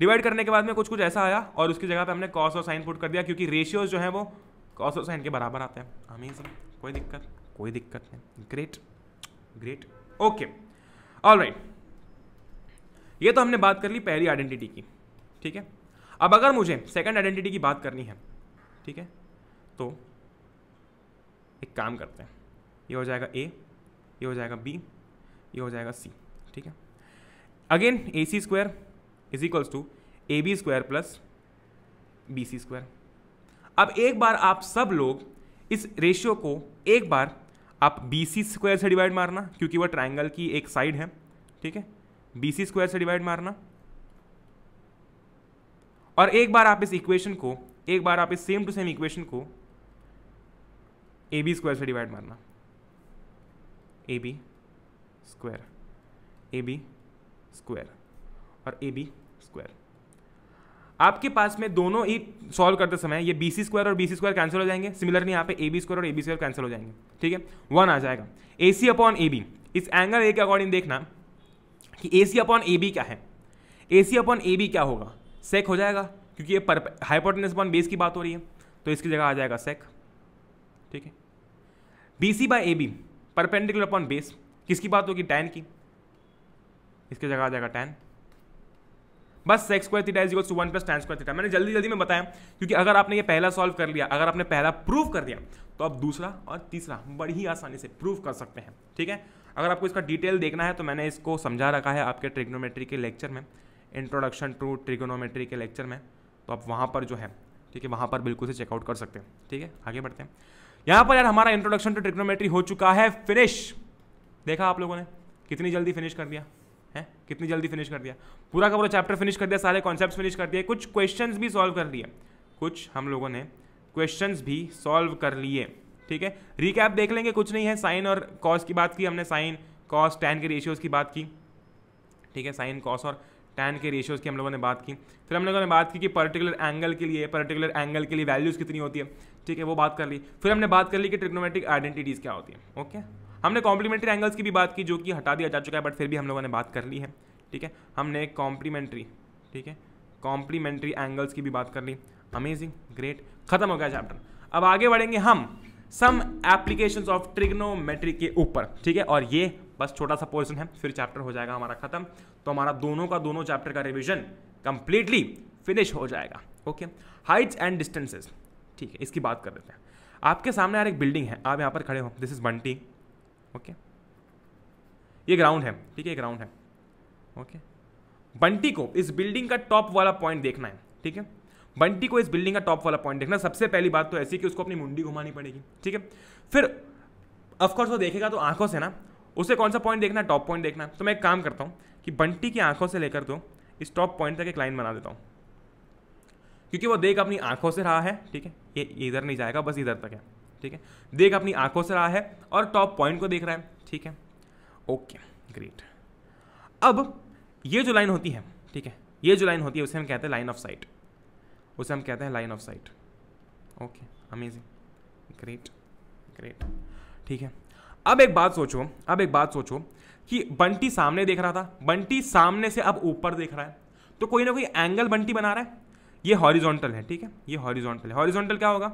डिवाइड करने के बाद में कुछ कुछ ऐसा आया और उसकी जगह पे हमने कॉस और साइन पुट कर दिया क्योंकि रेशियोज जो है वो कॉस और साइन के बराबर आते हैं सब कोई दिक्कत कोई दिक्कत नहीं great great okay all right ये तो हमने बात कर ली पहली आइडेंटिटी की ठीक है अब अगर मुझे सेकंड आइडेंटिटी की बात करनी है ठीक है तो एक काम करते हैं ये हो जाएगा ए ये हो जाएगा बी ये हो जाएगा सी ठीक है again A C square is equals to A B square plus B C square अब एक बार आप सब लोग इस रेशियो को एक बार आप बी सी स्क्वायर से डिवाइड मारना क्योंकि वह ट्राइंगल की एक साइड है ठीक है बी सी स्क्वायर से डिवाइड मारना और एक बार आप इस इक्वेशन को एक बार आप इस सेम टू सेम इक्वेशन को ए बी स्क्वायर से डिवाइड मारना A B square A B square और ए बी स्क्वायर आपके पास में दोनों ही सॉल्व करते समय ये बी सी स्क्वायर और बी सी स्क्वायर कैंसिल हो जाएंगे सिमिलरली यहाँ पे ए बी स्क्वायर और ए बी स्क्वायर कैंसिल हो जाएंगे ठीक है वन आ जाएगा A C upon A B इस एंगल ए के अकॉर्डिंग देखना कि ए सी अपॉन ए बी क्या है A C upon A B क्या होगा सेक हो जाएगा क्योंकि ये पर हाइपोटेनस अपॉन बेस की बात हो रही है तो इसकी जगह आ जाएगा सेक ठीक है B C by A B perpendicular upon base किसकी बात होगी टैन की इसके जगह आ जाएगा टैन बस sec square theta is to one plus tan square theta मैंने जल्दी जल्दी में बताया क्योंकि अगर आपने ये पहला सॉल्व कर लिया अगर आपने पहला प्रूव कर दिया तो आप दूसरा और तीसरा बड़ी ही आसानी से प्रूव कर सकते हैं ठीक है अगर आपको इसका डिटेल देखना है तो मैंने इसको समझा रखा है आपके ट्रिग्नोमेट्री के लेक्चर में इंट्रोडक्शन टू ट्रिग्नोमेट्री के लेक्चर में तो आप वहाँ पर जो है ठीक है वहाँ पर बिल्कुल से चेकआउट कर सकते हैं ठीक है आगे बढ़ते हैं यहाँ पर यार हमारा इंट्रोडक्शन टू ट्रिग्नोमेट्री हो चुका है फिनिश देखा आप लोगों ने कितनी जल्दी फिनिश कर दिया है कितनी जल्दी फिनिश कर दिया पूरा का पूरा चैप्टर फिनिश कर दिया सारे कॉन्सेप्ट फिनिश कर दिए कुछ क्वेश्चन भी सॉल्व कर लिए कुछ हम लोगों ने क्वेश्चन भी सॉल्व कर लिए ठीक है रिकैप देख लेंगे कुछ नहीं है साइन और कॉस की बात की हमने साइन कॉस टेन के रेशियोज की बात की ठीक है साइन कॉस और टैन के रेशियोज़ की हम लोगों ने बात की फिर हम लोगों ने बात की कि पर्टिकुलर एंगल के लिए पर्टिकुलर एंगल के लिए वैल्यूज़ कितनी होती है ठीक है वो बात कर ली फिर हमने बात कर ली कि ट्रिग्नोमेट्रिक आइडेंटिटीज़ क्या होती है ओके हमने कॉम्प्लीमेंट्री एंगल्स की भी बात की जो कि हटा दिया जा चुका है बट फिर भी हम लोगों ने बात कर ली है ठीक है हमने कॉम्प्लीमेंट्री ठीक है कॉम्प्लीमेंट्री एंगल्स की भी बात कर ली अमेजिंग ग्रेट खत्म हो गया चैप्टर अब आगे बढ़ेंगे हम सम एप्लीकेशंस ऑफ ट्रिग्नोमेट्री के ऊपर ठीक है और ये बस छोटा सा पोर्सन है फिर चैप्टर हो जाएगा हमारा ख़त्म तो हमारा दोनों का दोनों चैप्टर का रिविजन कंप्लीटली फिनिश हो जाएगा ओके हाइट्स एंड डिस्टेंसेज ठीक है इसकी बात कर लेते हैं आपके सामने यार एक बिल्डिंग है आप यहाँ पर खड़े हो दिस इज़ बंटी ओके ये ग्राउंड है ठीक है ग्राउंड है ओके बंटी को इस बिल्डिंग का टॉप वाला पॉइंट देखना है ठीक है बंटी को इस बिल्डिंग का टॉप वाला पॉइंट देखना सबसे पहली बात तो ऐसी कि उसको अपनी मुंडी घुमानी पड़ेगी ठीक है फिर ऑफकोर्स वो देखेगा तो आंखों से ना उसे कौन सा पॉइंट देखना है टॉप पॉइंट देखना है तो मैं एक काम करता हूँ कि बंटी की आंखों से लेकर दो तो इस टॉप पॉइंट तक एक लाइन बना देता हूँ क्योंकि वो देख अपनी आंखों से रहा है ठीक है ये इधर नहीं जाएगा बस इधर तक है ठीक है देख अपनी आंखों से रहा है और टॉप पॉइंट को देख रहा है ठीक है ओके ग्रेट अब ये जो लाइन होती है ठीक है ये जो लाइन होती है उसे हम कहते हैं लाइन ऑफ साइट उसे हम कहते हैं line of sight okay amazing great great ठीक है अब एक बात सोचो अब एक बात सोचो कि बंटी सामने देख रहा था बंटी सामने से अब ऊपर देख रहा है तो कोई ना कोई एंगल बंटी बना रहा है ये हॉरिजॉन्टल है ठीक है ये हॉरिजॉन्टल है हॉरिजॉन्टल क्या होगा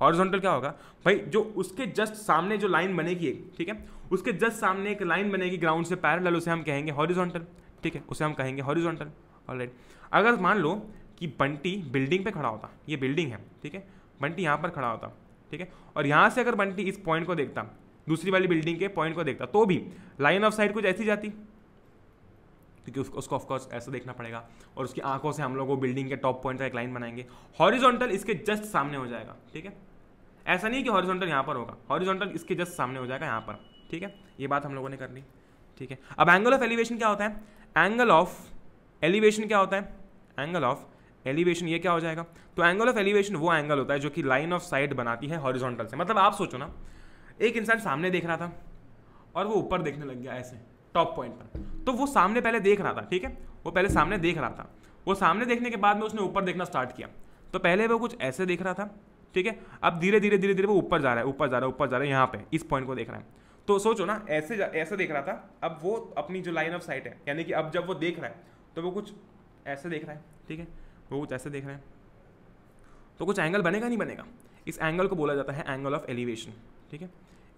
हॉरिजॉन्टल क्या होगा भाई जो उसके जस्ट सामने जो लाइन बनेगी एक ठीक है उसके जस्ट सामने एक लाइन बनेगी ग्राउंड से पैरेलल उसे हम कहेंगे हॉरिजॉन्टल ठीक है उसे हम कहेंगे हॉरिजॉन्टल ऑलराइट अगर मान लो कि बंटी बिल्डिंग पे खड़ा होता ये बिल्डिंग है ठीक है बंटी यहाँ पर खड़ा होता ठीक है और यहाँ से अगर बंटी इस पॉइंट को देखता दूसरी वाली बिल्डिंग के पॉइंट को देखता तो भी लाइन ऑफ साइड कुछ ऐसी जाती क्योंकि उसको उसको ऑफकोर्स ऐसा देखना पड़ेगा और उसकी आंखों से हम लोग वो बिल्डिंग के टॉप पॉइंट का एक लाइन बनाएंगे हॉरिजॉन्टल इसके जस्ट सामने हो जाएगा ठीक है ऐसा नहीं कि हॉरिजॉन्टल यहाँ पर होगा हॉरिजॉन्टल इसके जस्ट सामने हो जाएगा यहाँ पर ठीक है ये बात हम लोगों ने करनी ठीक है अब एंगल ऑफ एलिवेशन क्या होता है एंगल ऑफ एलिवेशन क्या होता है एंगल ऑफ एलिवेशन ये क्या हो जाएगा तो एंगल ऑफ एलिवेशन वो एंगल होता है जो कि लाइन ऑफ साइड बनाती है हॉरिजॉन्टल से मतलब आप सोचो ना एक इंसान सामने देख रहा था और वो ऊपर देखने लग गया ऐसे टॉप पॉइंट पर तो वो सामने पहले देख रहा था ठीक है वो पहले सामने देख रहा था वो सामने देखने के बाद में उसने ऊपर देखना स्टार्ट किया तो पहले वो कुछ ऐसे देख रहा था ठीक है अब धीरे धीरे धीरे धीरे वो ऊपर जा रहा है ऊपर जा रहा है ऊपर जा रहा है यहाँ पे इस पॉइंट को देख रहा है तो सोचो ना ऐसे ऐसे देख रहा था अब वो अपनी जो लाइन ऑफ साइट है यानी कि अब जब वो देख रहा है तो वो कुछ ऐसे देख रहा है ठीक है वो कुछ ऐसे देख रहा है तो कुछ एंगल बनेगा नहीं बनेगा इस एंगल को बोला जाता है एंगल ऑफ एलिवेशन ठीक है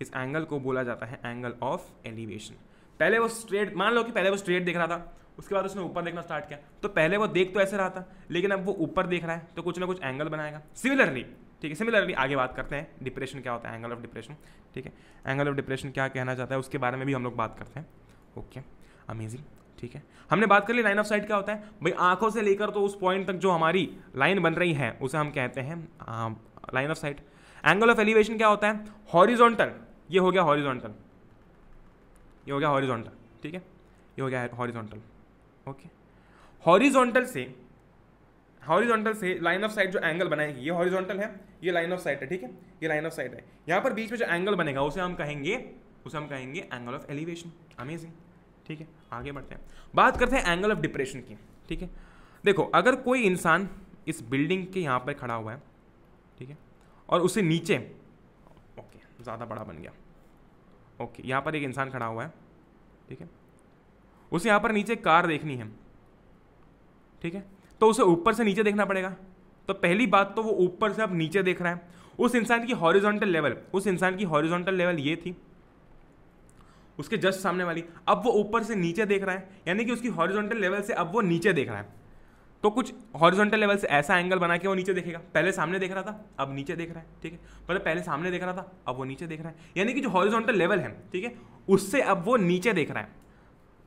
इस एंगल को बोला जाता है एंगल ऑफ एलिवेशन पहले वो स्ट्रेट मान लो कि पहले वो स्ट्रेट देख रहा था उसके बाद उसने ऊपर देखना स्टार्ट किया तो पहले वो देख तो ऐसे रहा था लेकिन अब वो ऊपर देख रहा है तो कुछ ना कुछ एंगल बनाएगा सिमिलरली ठीक है सिमिलरली आगे बात करते हैं डिप्रेशन क्या होता है एंगल ऑफ डिप्रेशन ठीक है एंगल ऑफ डिप्रेशन क्या कहना चाहता है उसके बारे में भी हम लोग बात करते हैं ओके अमेजिंग ठीक है हमने बात कर ली लाइन ऑफ साइट क्या होता है भाई आंखों से लेकर तो उस पॉइंट तक जो हमारी लाइन बन रही है उसे हम कहते हैं line of sight angle of elevation क्या होता है हॉरिजॉन्टल ये हो गया हॉरिजॉन्टल ये हो गया हॉरिजॉन्टल ठीक है ये हो गया हॉरिजॉन्टल ओके हॉरिजॉन्टल से हॉरिजॉन्टल से लाइन ऑफ साइड जो एंगल बनाएगी ये हॉरिजॉन्टल है ये लाइन ऑफ साइड है ठीक है ये लाइन ऑफ साइड है यहाँ पर बीच में जो एंगल बनेगा उसे हम कहेंगे उसे हम कहेंगे एंगल ऑफ एलिवेशन अमेजिंग ठीक है आगे बढ़ते हैं बात करते हैं एंगल ऑफ डिप्रेशन की ठीक है देखो अगर कोई इंसान इस बिल्डिंग के यहाँ पर खड़ा हुआ है ठीक है और उसे नीचे ओके ज़्यादा बड़ा बन गया ओके यहाँ पर एक इंसान खड़ा हुआ है ठीक है उसे यहाँ पर नीचे कार देखनी है ठीक है तो उसे ऊपर से नीचे देखना पड़ेगा तो पहली बात तो वो ऊपर से अब नीचे देख रहा है उस इंसान की हॉरिजॉन्टल लेवल उस इंसान की हॉरिजॉन्टल लेवल ये थी उसके जस्ट सामने वाली अब वो ऊपर से नीचे देख रहा है यानी कि उसकी हॉरिजॉन्टल लेवल से अब वो नीचे देख रहा है तो कुछ हॉरिजॉन्टल लेवल से ऐसा एंगल बना के वो नीचे देखेगा पहले सामने देख रहा था अब नीचे देख रहा है ठीक है मतलब पहले सामने देख रहा था अब वो नीचे देख रहा है यानी कि जो हॉरिजॉन्टल लेवल है ठीक है उससे अब वो नीचे देख रहा है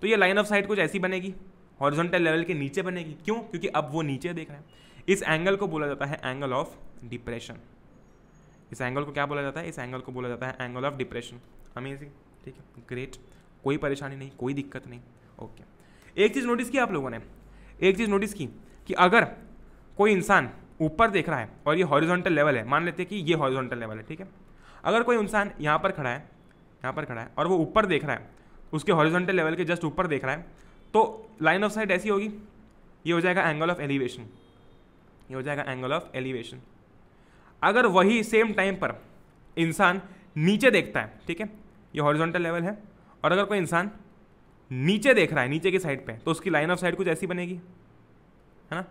तो ये लाइन ऑफ साइट कुछ ऐसी बनेगी हॉरिजॉन्टल लेवल के नीचे बनेगी क्यों क्योंकि अब वो नीचे देख रहे हैं इस एंगल को बोला जाता है एंगल ऑफ डिप्रेशन इस एंगल को क्या बोला जाता है इस एंगल को बोला जाता है एंगल ऑफ डिप्रेशन अमेजिंग ठीक है ग्रेट कोई परेशानी नहीं कोई दिक्कत नहीं ओके एक चीज़ नोटिस की आप लोगों ने एक चीज़ नोटिस की कि अगर कोई इंसान ऊपर देख रहा है और ये हॉरिजॉन्टल लेवल है मान लेते हैं कि ये हॉरिजॉन्टल लेवल है ठीक है अगर कोई इंसान यहाँ पर खड़ा है यहाँ पर खड़ा है और वो ऊपर देख रहा है उसके हॉरिजॉन्टल लेवल के जस्ट ऊपर देख रहा है तो लाइन ऑफ साइट ऐसी होगी ये हो जाएगा एंगल ऑफ एलिवेशन ये हो जाएगा एंगल ऑफ एलिवेशन अगर वही सेम टाइम पर इंसान नीचे देखता है ठीक है ये हॉरिजॉन्टल लेवल है और अगर कोई इंसान नीचे देख रहा है नीचे की साइड पे तो उसकी लाइन ऑफ साइड कुछ ऐसी बनेगी है ना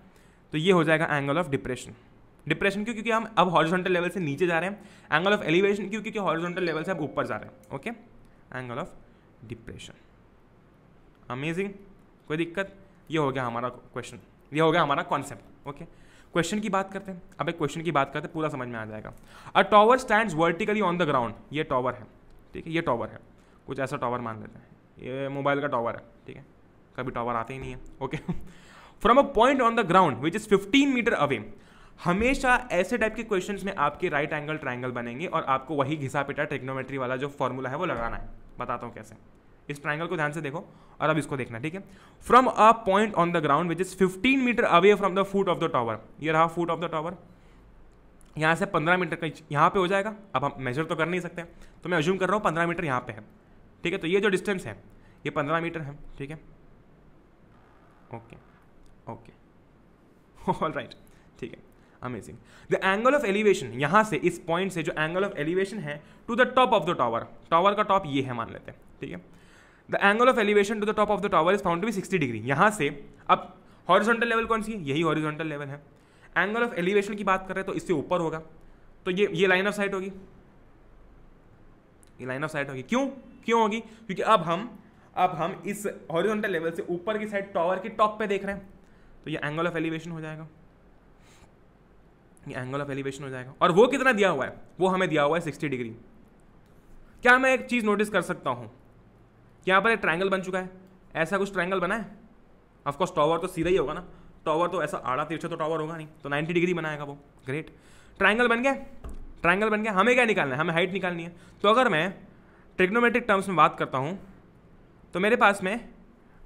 तो ये हो जाएगा एंगल ऑफ डिप्रेशन डिप्रेशन क्यों क्योंकि हम अब हॉरिजॉन्टल लेवल से नीचे जा रहे हैं एंगल ऑफ एलिवेशन क्यों क्योंकि हॉरिजॉन्टल लेवल से अब ऊपर जा रहे हैं okay angle of depression amazing कोई दिक्कत ये हो गया हमारा क्वेश्चन ये हो गया हमारा कॉन्सेप्ट ओके क्वेश्चन की बात करते हैं अब एक क्वेश्चन की बात करते हैं पूरा समझ में आ जाएगा a tower stand vertically on the ground ये टॉवर है ठीक है ये टॉवर है कुछ ऐसा टॉवर मान लेते हैं ये मोबाइल का टावर है ठीक है कभी टावर आते ही नहीं है okay from a point on the ground which is fifteen metre away हमेशा ऐसे टाइप के क्वेश्चंस में आपके राइट एंगल ट्राइंगल बनेंगे और आपको वही घिसा पिटा टेक्नोमेट्री वाला जो फॉर्मूला है वो लगाना है बताता हूँ कैसे इस ट्राइंगल को ध्यान से देखो और अब इसको देखना ठीक है from a point on the ground which is fifteen metre away from the foot of the tower ये रहा फूट ऑफ द टावर यहाँ से पंद्रह मीटर का यहाँ पे हो जाएगा अब हम मेजर तो कर नहीं सकते तो मैं अज्यूम कर रहा हूँ पंद्रह मीटर यहाँ पे है ठीक है तो ये जो डिस्टेंस है ये पंद्रह मीटर है ठीक है ओके ओके ऑल राइट ठीक है amazing the angle of elevation यहाँ से इस पॉइंट से जो एंगल ऑफ एलिवेशन है to the top of the tower tower का टॉप ये है मान लेते हैं ठीक है the angle of elevation to the top of the tower is found to be sixty degree यहाँ से अब हॉरिजॉन्टल लेवल कौन सी है यही हॉरिजॉन्टल लेवल है एंगल ऑफ एलिवेशन की बात कर रहे हैं तो इससे ऊपर होगा तो ये ये लाइन ऑफ साइट होगी ये लाइन ऑफ साइट होगी क्यों क्यों होगी क्योंकि अब हम अब हम इस हॉरिजॉन्टल लेवल से ऊपर की साइड टॉवर के टॉप पे देख रहे हैं तो ये एंगल ऑफ एलिवेशन हो जाएगा ये एंगल ऑफ एलिवेशन हो जाएगा और वो कितना दिया हुआ है वो हमें दिया हुआ है सिक्सटी डिग्री क्या मैं एक चीज़ नोटिस कर सकता हूँ यहाँ पर एक ट्राइंगल बन चुका है ऐसा कुछ ट्राइंगल बना है ऑफकोर्स टॉवर तो सीधा ही होगा ना टॉवर तो ऐसा आड़ा तिरछा तो टॉवर होगा नहीं तो नाइन्टी डिग्री बनाएगा वो ग्रेट ट्राइंगल बन गया ट्राइंगल बन गया हमें क्या निकालना है हमें हाइट निकालनी है तो अगर मैं ट्रिग्नोमेट्रिक टर्म्स में बात करता हूँ तो मेरे पास में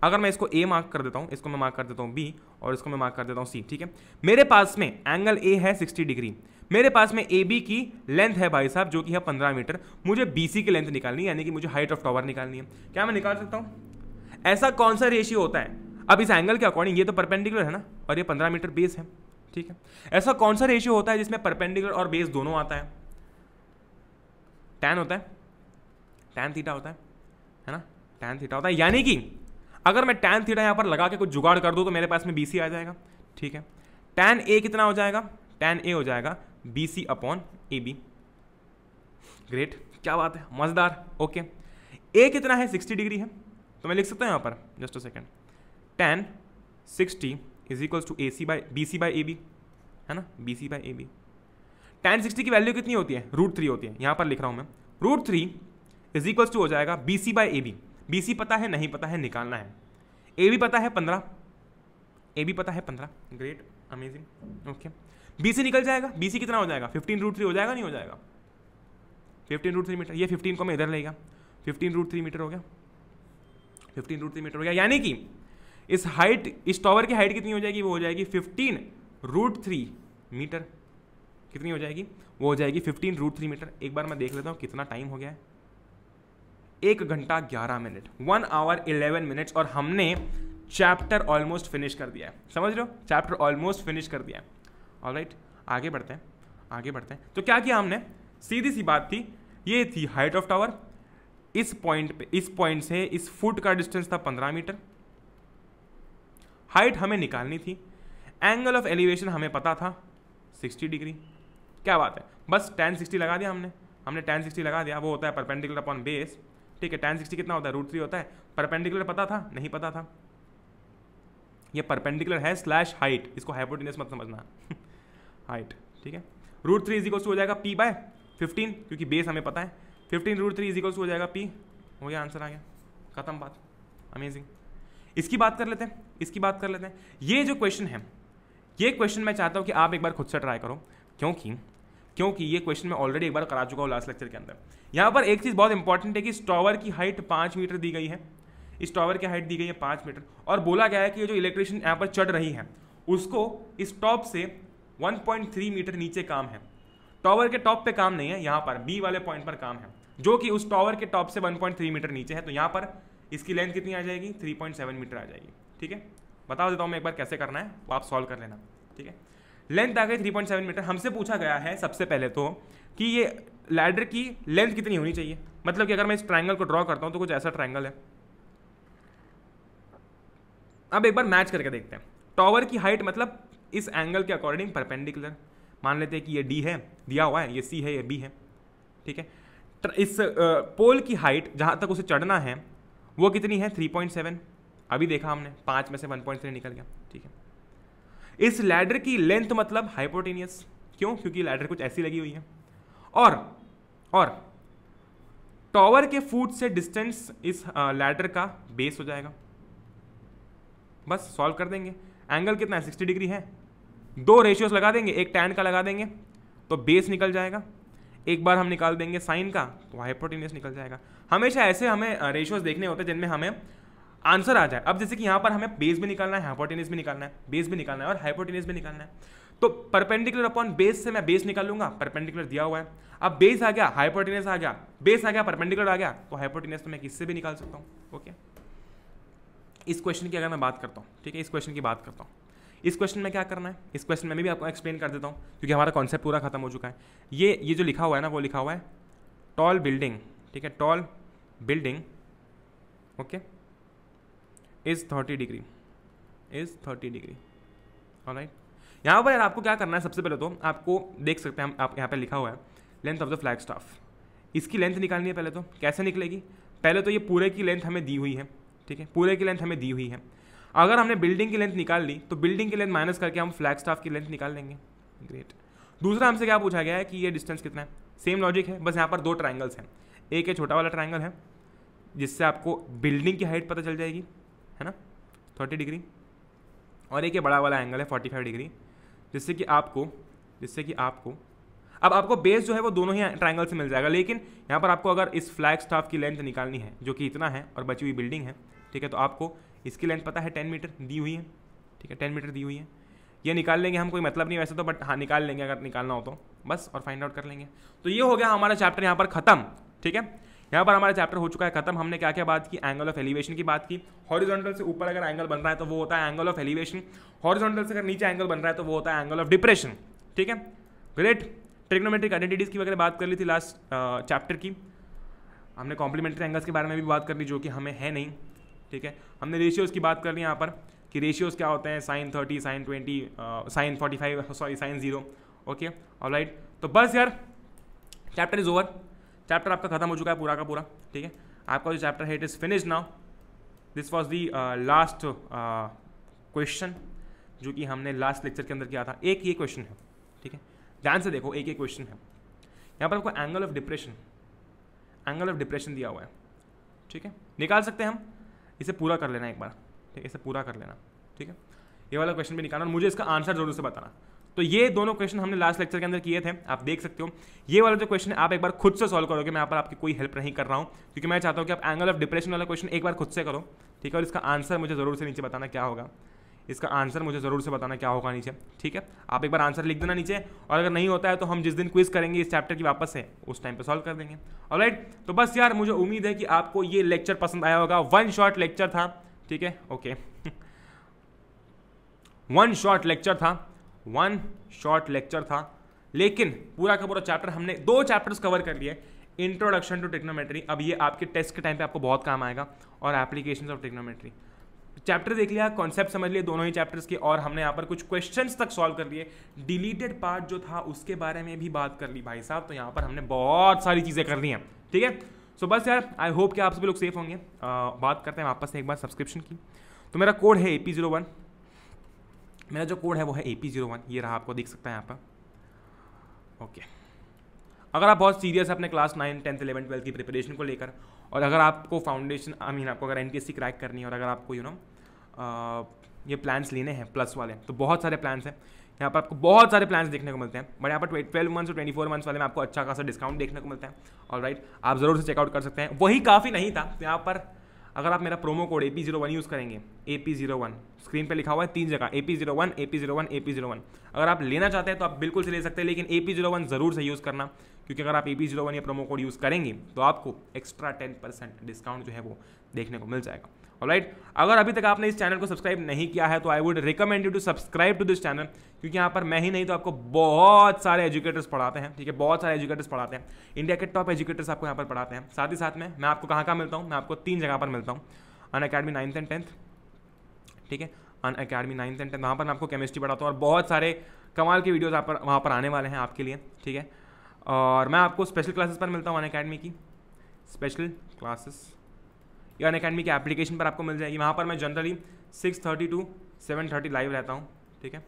अगर मैं इसको ए मार्क कर देता हूँ इसको मैं मार्क कर देता हूँ बी और इसको मैं मार्क कर देता हूँ सी ठीक है मेरे पास में एंगल ए है 60 डिग्री मेरे पास में ए बी की लेंथ है भाई साहब जो कि है 15 मीटर मुझे बी सी की लेंथ निकालनी है यानी कि मुझे हाइट ऑफ टावर निकालनी है क्या मैं निकाल सकता हूँ ऐसा कौन सा रेशियो होता है अब इस एंगल के अकॉर्डिंग ये तो परपेंडिकुलर है ना और ये पंद्रह मीटर बेस है ठीक है ऐसा कौन सा रेशियो होता है जिसमें परपेंडिकुलर और बेस दोनों आता है टेन होता है टैन थीटा होता है है ना टैन थीटा होता है यानी कि अगर मैं टैन थीटा यहाँ पर लगा के कुछ जुगाड़ कर दूँ तो मेरे पास में बी आ जाएगा ठीक है टैन ए कितना हो जाएगा टैन ए हो जाएगा B C upon A B great क्या बात है मज़ेदार ओके ए कितना है सिक्सटी डिग्री है तो मैं लिख सकता हूँ यहाँ पर just a second tan sixty is equals to A C by B C by A B है ना B C by A B tan sixty की वैल्यू कितनी होती है रूट थ्री होती है यहाँ पर लिख रहा हूँ मैं root three is equals to हो जाएगा B C by A B B C पता है नहीं पता है निकालना है ए बी पता है पंद्रह ए बी पता है पंद्रह great amazing okay B C निकल जाएगा बी सी कितना हो जाएगा फिफ्टीन रूट थ्री हो जाएगा नहीं हो जाएगा फिफ्टीन रूट थ्री मीटर ये फिफ्टीन को मैं इधर लेगा फिफ्टीन रूट थ्री मीटर हो गया फिफ्टीन रूट थ्री मीटर हो गया यानी कि इस हाइट इस टॉवर की हाइट कितनी हो जाएगी वो हो जाएगी फिफ्टीन रूट थ्री मीटर कितनी हो जाएगी वो हो जाएगी फिफ्टीन रूट थ्री मीटर एक बार मैं देख लेता हूँ कितना टाइम हो गया है एक घंटा ग्यारह minute one hour eleven minutes और हमने चैप्टर ऑलमोस्ट फिनिश कर दिया है समझ लो चैप्टर ऑलमोस्ट फिनिश कर दिया है ऑल right, आगे बढ़ते हैं आगे बढ़ते हैं तो क्या किया हमने सीधी सी बात थी ये थी हाइट ऑफ टावर इस पॉइंट पे इस पॉइंट से इस फुट का डिस्टेंस था पंद्रह मीटर हाइट हमें निकालनी थी एंगल ऑफ एलिवेशन हमें पता था सिक्सटी डिग्री क्या बात है बस टेन सिक्सटी लगा दिया हमने हमने टेन सिक्सटी लगा दिया वो होता है परपेंडिकुलर अपॉन बेस ठीक है टेन सिक्सटी कितना होता है रूट थ्री होता है परपेंडिकुलर पता था नहीं पता था ये परपेंडिकुलर है स्लैश हाइट इसको हाइपोटिनस मत समझना हाइट *laughs* ठीक है रूट थ्री इजिकल्स हो जाएगा पी बाय फिफ्टीन क्योंकि बेस हमें पता है फिफ्टीन रूट थ्री इजिकल्स हो जाएगा पी हो गया आंसर आ गया खत्म बात अमेजिंग इसकी बात कर लेते हैं इसकी बात कर लेते हैं ये जो क्वेश्चन है ये क्वेश्चन मैं चाहता हूँ कि आप एक बार खुद से ट्राई करो क्योंकि क्योंकि ये क्वेश्चन मैं ऑलरेडी एक बार करा चुका हूँ लास्ट लेक्चर के अंदर यहाँ पर एक चीज़ बहुत इंपॉर्टेंट है कि इस टॉवर की हाइट पाँच मीटर दी गई है इस टॉवर की हाइट दी गई है पाँच मीटर और बोला गया है कि ये जो इलेक्ट्रिशियन यहाँ पर चढ़ रही है उसको इस टॉप से 1.3 मीटर नीचे काम है टॉवर के टॉप पे काम नहीं है यहाँ पर बी वाले पॉइंट पर काम है जो कि उस टॉवर के टॉप से 1.3 मीटर नीचे है तो यहाँ पर इसकी लेंथ कितनी आ जाएगी 3.7 मीटर आ जाएगी ठीक है बता देता हूँ मैं एक बार कैसे करना है वो आप सॉल्व कर लेना ठीक है लेंथ आ गई थ्री पॉइंट सेवन मीटर हमसे पूछा गया है सबसे पहले तो कि ये लैडर की लेंथ कितनी होनी चाहिए मतलब कि अगर मैं इस ट्राइंगल को ड्रॉ करता हूँ तो कुछ ऐसा ट्राइंगल है अब एक बार मैच करके देखते हैं टॉवर की हाइट मतलब इस एंगल के अकॉर्डिंग परपेंडिकुलर मान लेते हैं कि ये डी है दिया हुआ है ये सी है ये बी है ठीक है इस पोल की हाइट जहाँ तक उसे चढ़ना है वो कितनी है 3.7 अभी देखा हमने पाँच में से 1.3 निकल गया ठीक है इस लैडर की लेंथ मतलब हाइपोटेनियस क्यों क्योंकि लैडर कुछ ऐसी लगी हुई है और और टॉवर के फूट से डिस्टेंस इस लैडर का बेस हो जाएगा बस सॉल्व कर देंगे एंगल कितना है सिक्सटी डिग्री है दो रेशियोज लगा देंगे एक टैन का लगा देंगे तो बेस निकल जाएगा एक बार हम निकाल देंगे साइन का तो हाइपोटेनियस निकल जाएगा हमेशा ऐसे हमें रेशियोज देखने होते हैं जिनमें हमें आंसर आ जाए अब जैसे कि यहाँ पर हमें बेस भी निकालना है हाइपोटेनिस भी निकालना है बेस भी निकालना है और हाइपोटेनिस भी निकालना है तो परपेंडिकुलर अपॉन बेस से मैं बेस निकाल लूंगा परपेंडिकुलर दिया हुआ है अब बेस आ गया हाइपोटेनिस आ गया बेस आ गया परपेंडिकुलर आ गया तो हाइपोटेनिस तो मैं किससे भी निकाल सकता हूँ ओके इस क्वेश्चन की अगर मैं बात करता हूँ ठीक है इस क्वेश्चन की बात करता हूँ इस क्वेश्चन में क्या करना है इस क्वेश्चन में भी आपको एक्सप्लेन कर देता हूँ क्योंकि हमारा कॉन्सेप्ट पूरा खत्म हो चुका है ये ये जो लिखा हुआ है ना वो लिखा हुआ है टॉल बिल्डिंग ठीक है tall building okay okay? Is thirty degree is thirty degree और राइट यहाँ पर यार आपको क्या करना है सबसे पहले तो आपको देख सकते हैं आप यहाँ पर लिखा हुआ है length of the flag staff इसकी लेंथ निकालनी है पहले तो कैसे निकलेगी पहले तो ये पूरे की लेंथ हमें दी हुई है ठीक है पूरे की लेंथ हमें दी हुई है अगर हमने बिल्डिंग की लेंथ निकाल ली तो बिल्डिंग की लेंथ माइनस करके हम फ्लैग स्टाफ की लेंथ निकाल लेंगे ग्रेट दूसरा हमसे क्या पूछा गया है कि ये डिस्टेंस कितना है सेम लॉजिक है बस यहाँ पर दो ट्राइंगल्स हैं एक है छोटा वाला ट्राइंगल है जिससे आपको बिल्डिंग की हाइट पता चल जाएगी है ना थर्टी डिग्री और एक ये बड़ा वाला एंगल है फोर्टी फाइव डिग्री जिससे कि आपको जिससे कि आपको अब आपको बेस जो है वो दोनों ही ट्राइंगल से मिल जाएगा लेकिन यहाँ पर आपको अगर इस फ्लैग स्टाफ की लेंथ निकालनी है जो कि इतना है और बची हुई बिल्डिंग है ठीक है तो आपको इसकी लेंथ पता है टेन मीटर दी हुई है ठीक है टेन मीटर दी हुई है ये निकाल लेंगे हम कोई मतलब नहीं वैसे तो बट हाँ निकाल लेंगे अगर निकालना हो तो बस और फाइंड आउट कर लेंगे तो ये हो गया हमारा चैप्टर यहाँ पर ख़त्म ठीक है यहाँ पर हमारा चैप्टर हो चुका है खत्म हमने क्या क्या बात की एंगल ऑफ एलिवेशन की बात की हॉरिजॉन्टल से ऊपर अगर एंगल बन रहा है तो वो होता है एंगल ऑफ एलिवेशन हॉरिजॉन्टल से अगर नीचे एंगल बन रहा है तो वो होता है एंगल ऑफ डिप्रेशन ठीक है ग्रेट ट्रिग्नोमेट्रिक आइडेंटिटीज़ की वगैरह बात कर ली थी लास्ट चैप्टर की हमने कॉम्प्लीमेंट्री एंगल्स के बारे में भी बात कर ली जो कि हमें है नहीं ठीक है हमने रेशियोज़ की बात कर ली यहाँ पर कि रेशियोज़ क्या होते हैं sine thirty sine twenty sine forty five sorry sine zero okay all right तो बस यार चैप्टर इज़ ओवर चैप्टर आपका खत्म हो चुका है पूरा का पूरा ठीक है आपका जो चैप्टर है it is finish now this was the last question जो कि हमने लास्ट लेक्चर के अंदर किया था एक ये क्वेश्चन है ठीक है ध्यान से देखो एक ये क्वेश्चन है यहाँ पर आपको angle of depression angle of depression दिया हुआ है ठीक है निकाल सकते हैं हम इसे पूरा कर लेना एक बार ठीक है इसे पूरा कर लेना ठीक है ये वाला क्वेश्चन भी निकालना और मुझे इसका आंसर जरूर से बताना तो ये दोनों क्वेश्चन हमने लास्ट लेक्चर के अंदर किए थे आप देख सकते हो ये वाला जो क्वेश्चन आप एक बार खुद से सॉल्व करोगे मैं यहाँ पर आपकी कोई हेल्प नहीं कर रहा हूँ क्योंकि मैं चाहता हूँ कि आप एंगल ऑफ डिप्रेशन वाला क्वेश्चन एक बार खुद से करो ठीक है और इसका आंसर मुझे ज़रूर से नीचे बताना क्या होगा इसका आंसर मुझे ज़रूर से बताना क्या होगा नीचे ठीक है आप एक बार आंसर लिख देना नीचे और अगर नहीं होता है तो हम जिस दिन क्विज करेंगे इस चैप्टर की वापस से उस टाइम पे सॉल्व कर देंगे और राइट तो बस यार मुझे उम्मीद है कि आपको ये लेक्चर पसंद आया होगा वन शॉर्ट लेक्चर था ठीक है ओके वन शॉर्ट लेक्चर था वन शॉर्ट लेक्चर था लेकिन पूरा का पूरा चैप्टर हमने दो चैप्टर्स कवर कर लिए इंट्रोडक्शन टू टेक्नोमेट्री अब ये आपके टेस्ट के टाइम पे आपको बहुत काम आएगा और एप्लीकेशन ऑफ टेक्नोमेट्री चैप्टर देख लिया कॉन्सेप्ट समझ लिए दोनों ही चैप्टर्स के और हमने यहाँ पर कुछ क्वेश्चन तक सॉल्व कर लिए डिलीटेड पार्ट जो था उसके बारे में भी बात कर ली भाई साहब तो यहाँ पर हमने बहुत सारी चीज़ें कर ली हैं ठीक है सो बस यार आई होप कि आप सभी लोग सेफ होंगे बात करते हैं वापस से एक बार सब्सक्रिप्शन की तो मेरा कोड है ए पी जीरो वन मेरा जो कोड है वो है ए पी जीरो वन ये रहा आपको देख सकता है यहाँ पर ओके अगर आप बहुत सीरियस है अपने class nine tenth eleven twelfth की प्रिपरेशन को लेकर और अगर आपको फाउंडेशन आई मीन आपको अगर एन क्रैक करनी है और अगर आपको यू नो ये प्लान्स लेने हैं प्लस वाले तो बहुत सारे प्लान्स हैं यहाँ पर आपको बहुत सारे प्लान्स देखने को मिलते हैं बट यहाँ पर ट्वेल्व मंथ्स और ट्वेंटी फोर मंथ्स वाले में आपको अच्छा खासा डिस्काउंट देखने को मिलता है और राइट आप ज़रूर से चेकआउट कर सकते हैं वही काफ़ी नहीं था तो यहाँ पर अगर आप मेरा promo code A P zero one use करेंगे A P zero one screen पर लिखा हुआ है तीन जगह A P zero one A P zero one A P zero one अगर आप लेना चाहते हैं तो आप बिल्कुल से ले सकते हैं लेकिन ए पी जीरो वन ज़रूर से यूज़ करना क्योंकि अगर आप ए पी जीरो वन या प्रोमो कोड यूज़ करेंगे तो आपको एक्स्ट्रा टेन परसेंट डिस्काउंट जो है वो देखने को मिल जाएगा राइट अगर अभी तक आपने इस चैनल को सब्सक्राइब नहीं किया है तो I would recommend you to subscribe to this channel क्योंकि यहाँ पर मैं ही नहीं तो आपको बहुत सारे एजुकेटर्स पढ़ाते हैं ठीक है बहुत सारे एजुकेटर्स पढ़ाते हैं इंडिया के टॉप एजुकेटर्स आपको यहाँ पर पढ़ाते हैं साथ ही साथ में मैं आपको कहाँ कहाँ मिलता हूँ मैं आपको तीन जगह पर मिलता हूँ Unacademy ninth and tenth ठीक है Unacademy ninth and tenth वहाँ पर मैं आपको केमिस्ट्री पढ़ाता हूँ और बहुत सारे कमाल के वीडियोज़ आप पर वहाँ पर आने वाले हैं आपके लिए ठीक है और मैं आपको स्पेशल क्लासेस पर मिलता हूँ अन अकेडमी की स्पेशल क्लासेस या अन अकेडमी के एप्लीकेशन पर आपको मिल जाएगी वहाँ पर मैं generally six thirty to seven thirty live रहता हूँ ठीक है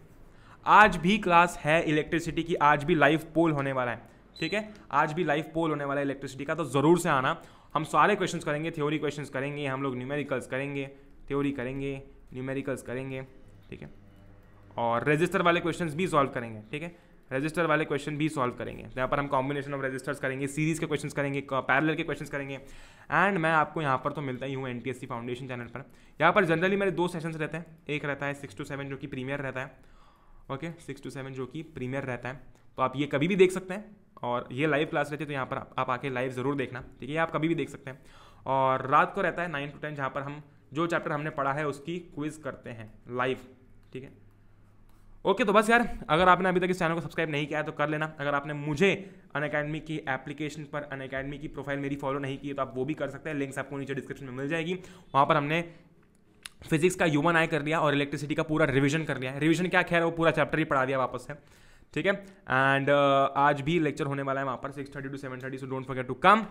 आज भी क्लास है इलेक्ट्रिसिटी की आज भी लाइव पोल होने वाला है ठीक है आज भी लाइव पोल होने वाला है इलेक्ट्रिसिटी का तो ज़रूर से आना हम सारे क्वेश्चन करेंगे थ्योरी क्वेश्चन करेंगे हम लोग न्यूमेरिकल्स करेंगे थ्योरी करेंगे न्यूमेरिकल्स करेंगे ठीक है और रजिस्टर वाले क्वेश्चंस भी सॉल्व करेंगे ठीक है रजिस्टर वाले क्वेश्चन भी सॉल्व करेंगे यहाँ पर हम कॉम्बिनेशन ऑफ रजिस्टर्स करेंगे सीरीज के क्वेश्चन करेंगे पैरल के क्वेश्चन करेंगे एंड मैं आपको यहाँ पर तो मिलता ही हूँ एन फाउंडेशन चैनल पर यहाँ पर जनरली मेरे दो सेशंस रहते हैं एक रहता है सिक्स टू सेवन जो कि प्रीमियर रहता है ओके सिक्स टू सेवन जो कि प्रीमियर रहता है तो आप ये कभी भी देख सकते हैं और ये लाइव क्लास रहती है तो यहाँ पर आप आके लाइव ज़रूर देखना ठीक है आप कभी भी देख सकते हैं और रात को रहता है नाइन टू टेन जहाँ पर हम जो चैप्टर हमने पढ़ा है उसकी क्विज़ करते हैं लाइव ठीक है ओके तो बस यार अगर आपने अभी तक इस चैनल को सब्सक्राइब नहीं किया है तो कर लेना अगर आपने मुझे अन अकेडमी की एप्लीकेशन पर अन अकेडमी की प्रोफाइल मेरी फॉलो नहीं की है तो आप वो भी कर सकते हैं लिंक्स आपको नीचे डिस्क्रिप्शन में मिल जाएगी वहाँ पर हमने फिजिक्स का ह्यूमन आई कर लिया और इलेक्ट्रिसिटी का पूरा रिविजन कर लिया है रिविजन क्या खैर वो पूरा चैप्टर ही पढ़ा दिया वापस से ठीक है एंड uh, आज भी लेक्चर होने वाला है वहाँ पर six thirty to seven thirty so don't forget to come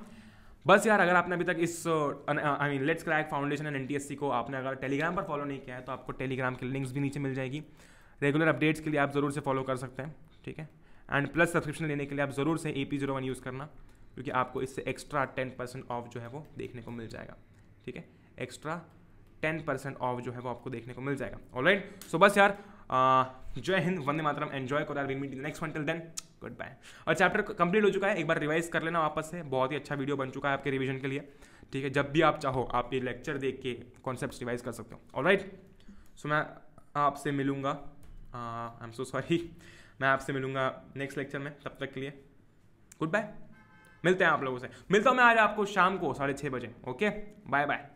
बस यार अगर आपने अभी तक इस I mean let's crack foundation and N को आपने अगर टेलीग्राम पर फॉलो नहीं किया है तो आपको टेलीग्राम की लिंक्स भी नीचे मिल जाएगी रेगुलर अपडेट्स के लिए आप ज़रूर से फॉलो कर सकते हैं ठीक है एंड प्लस सब्सक्रिप्शन लेने के लिए आप ज़रूर से A P zero one use करना क्योंकि आपको इससे एक्स्ट्रा टेन परसेंट ऑफ जो है वो देखने को मिल जाएगा ठीक है एक्स्ट्रा टेन परसेंट ऑफ जो है वो आपको देखने को मिल जाएगा ऑलराइट सो बस यार जय हिंद वंदे मातरम एन्जॉय करो we meet next one till then good bye और चैप्टर कंप्लीट हो चुका है एक बार रिवाइज कर लेना वापस से बहुत ही अच्छा वीडियो बन चुका है आपके रिविजन के लिए ठीक है जब भी आप चाहो आप ये लेक्चर देख के कॉन्सेप्ट रिवाइज कर सकते हो राइट सो मैं आपसे मिलूंगा आई एम सो सॉरी मैं आपसे मिलूँगा नेक्स्ट लेक्चर में तब तक के लिए गुड बाय मिलते हैं आप लोगों से मिलता हूँ मैं आज आपको शाम को साढ़े छः बजे ओके बाय बाय